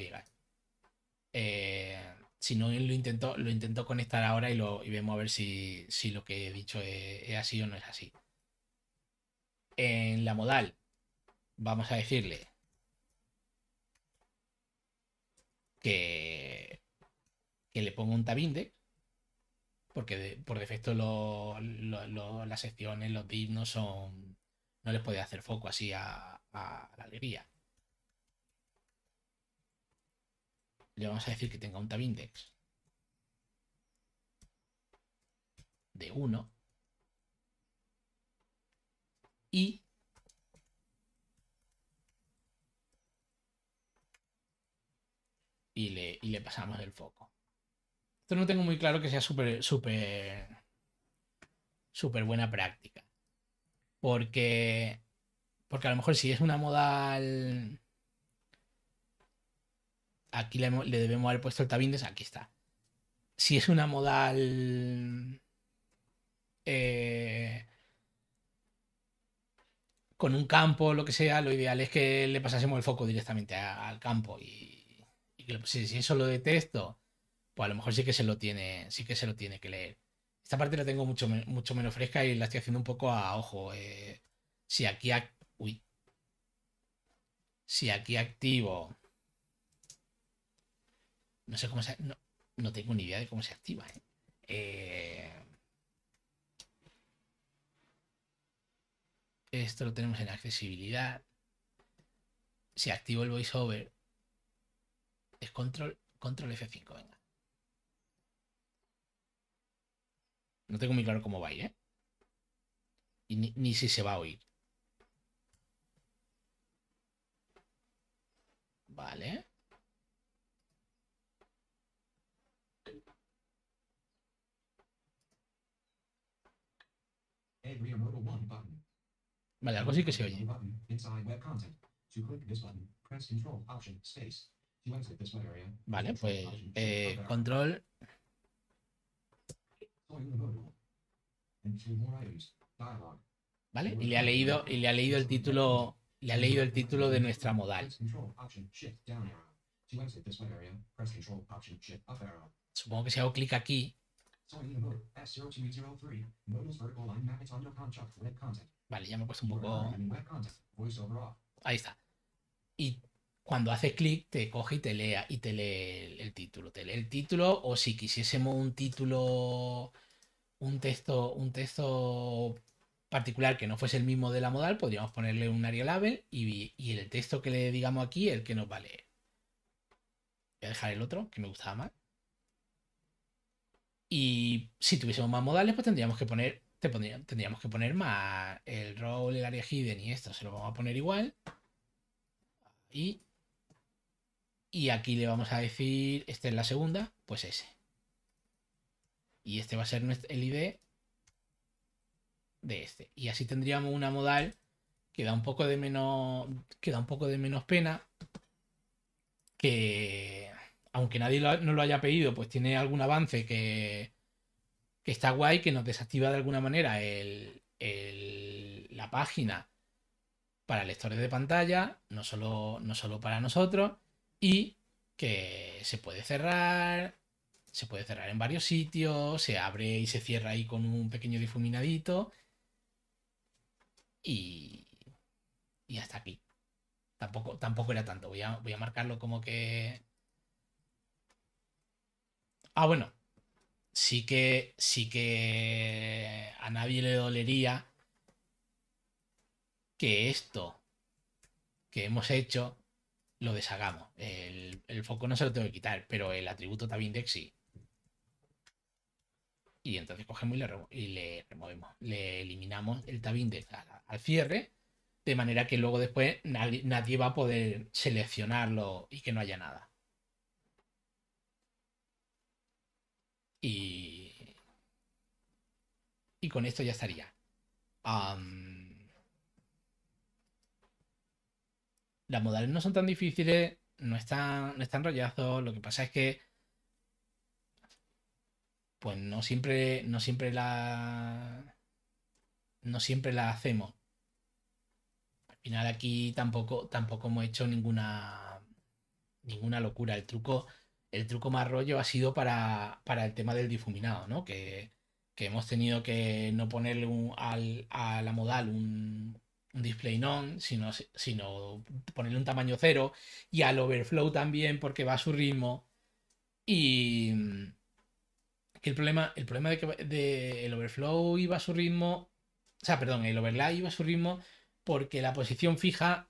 eh, si no lo intento lo intentó conectar ahora y, lo, y vemos a ver si, lo que he dicho es, así o no es así. En la modal, vamos a decirle que, que le pongo un tab porque por defecto las secciones, los divs no son. no les puede hacer foco así a la alegría. le vamos a decir que tenga un tabindex de 1 y y le, y le pasamos el foco. Esto no tengo muy claro que sea súper, súper, súper buena práctica. Porque, porque a lo mejor si es una modal aquí le, debemos haber puesto el tabindes, aquí está. Si es una modal eh, con un campo, lo que sea, lo ideal es que le pasásemos el foco directamente al campo. Y, si, eso lo detesto, pues a lo mejor sí que se lo tiene, sí que se lo tiene que leer. Esta parte la tengo mucho, mucho menos fresca y la estoy haciendo un poco a ojo. Eh, si aquí, uy, si aquí activo no sé cómo se. No, no tengo ni idea de cómo se activa. ¿eh? Eh, esto lo tenemos en accesibilidad. Si activo el voiceover, es control, control F5, venga. No tengo muy claro cómo va, ¿eh? Y ni, ni si se va a oír. Vale. Vale, algo sí que se oye. Vale, pues eh, control. Vale, y le ha leído, y le ha leído el título, le ha leído el título de nuestra modal. Supongo que si hago clic aquí, Vale, ya me he puesto un poco. Ahí está. Y cuando haces clic, te coge y te lea y te lee el título. Te lee el título, o si quisiésemos un título, un texto, un texto particular que no fuese el mismo de la modal, podríamos ponerle un Arial Label y, y el texto que le digamos aquí, el que nos vale. Voy a dejar el otro, que me gustaba más. Y si tuviésemos más modales, pues tendríamos que poner, tendríamos que poner más el role, el área hidden y esto. Se lo vamos a poner igual. Y, y aquí le vamos a decir, esta es la segunda, pues ese. Y este va a ser el ID de este. Y así tendríamos una modal que da un poco de menos, que da un poco de menos pena que, aunque nadie no lo haya pedido, pues tiene algún avance que, está guay, que nos desactiva de alguna manera el, la página para lectores de pantalla, no solo, no para nosotros, y que se puede cerrar, se puede cerrar en varios sitios, se abre y se cierra ahí con un pequeño difuminadito. Y, hasta aquí. Tampoco, tampoco era tanto. Voy voy a marcarlo como que Ah, bueno, sí que, sí que a nadie le dolería que esto que hemos hecho lo deshagamos. El, el, foco no se lo tengo que quitar, pero el atributo tabindex sí. Y entonces cogemos y le, removemos. Le eliminamos el tabindex al, cierre, de manera que luego después nadie va a poder seleccionarlo y que no haya nada. Y, y con esto ya estaría. las modales no son tan difíciles, no están, no están rollazos. Lo que pasa es que pues no siempre, no siempre la. No siempre la hacemos. Al final aquí tampoco, tampoco hemos hecho ninguna. ninguna locura. El truco el truco más rollo ha sido para, el tema del difuminado, ¿no? Que, hemos tenido que no ponerle a la modal un, display non, sino, sino ponerle un tamaño cero y al overflow también porque va a su ritmo. Y que el problema, el problema de que el overflow iba a su ritmo, o sea, perdón, el overlay iba a su ritmo porque la posición fija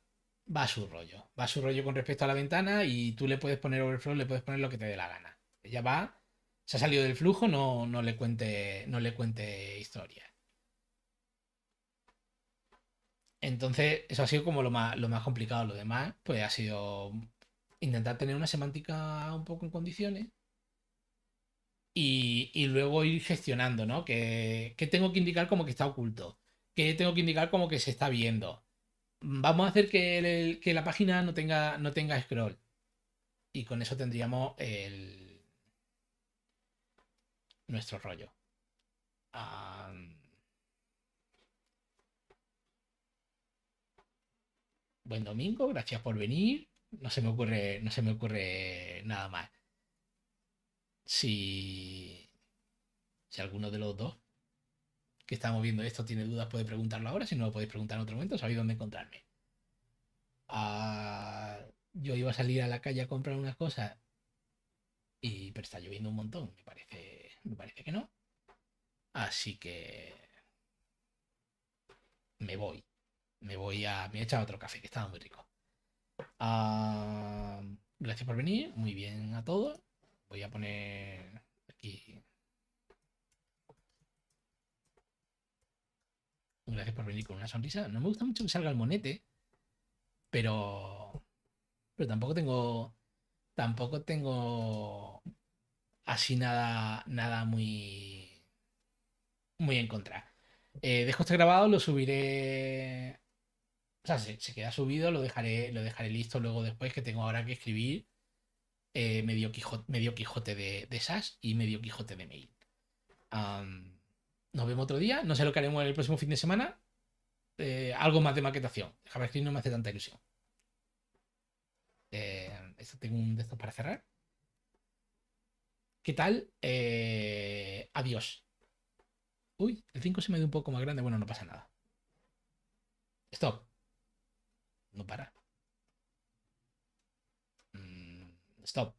va a su rollo. Va a su rollo con respecto a la ventana y tú le puedes poner overflow, le puedes poner lo que te dé la gana. Ella va, se ha salido del flujo, no, no, le, cuente, no le cuente historia. Entonces, eso ha sido como lo más, lo más complicado. Lo demás, pues ha sido intentar tener una semántica un poco en condiciones. Y, luego ir gestionando, ¿no? ¿Qué tengo que indicar como que está oculto? que tengo que indicar como que se está viendo? vamos a hacer que, la página no tenga, no tenga scroll. Y con eso tendríamos nuestro rollo. Buen domingo, gracias por venir. No se me ocurre, no se me ocurre nada más. Si, si alguno de los dos que estamos viendo esto tiene dudas, puede preguntarlo ahora. Si no lo podéis preguntar en otro momento, sabéis dónde encontrarme. Ah, yo iba a salir a la calle a comprar unas cosas y pero está lloviendo un montón, me parece, parece que no. Así que me voy. Me voy a. Me he echado otro café, que estaba muy rico. Ah, gracias por venir. Muy bien a todos. Voy a poner aquí Gracias por venir con una sonrisa. No me gusta mucho que salga el monete, pero. Pero tampoco tengo. Tampoco tengo. Así nada. Nada muy. Muy en contra. Eh, dejo este grabado, lo subiré. O sea, se, queda subido, lo dejaré, lo dejaré listo luego después, que tengo ahora que escribir eh, medio, Quijote, de, de SAS y medio Quijote de mail. Nos vemos otro día. No sé lo que haremos el próximo fin de semana. Eh, algo más de maquetación. JavaScript no me hace tanta ilusión. Eh, esto tengo un de para cerrar. ¿Qué tal? Eh, adiós. Uy, el 5 se me dio un poco más grande. Bueno, no pasa nada. Stop. No para. Mm, stop.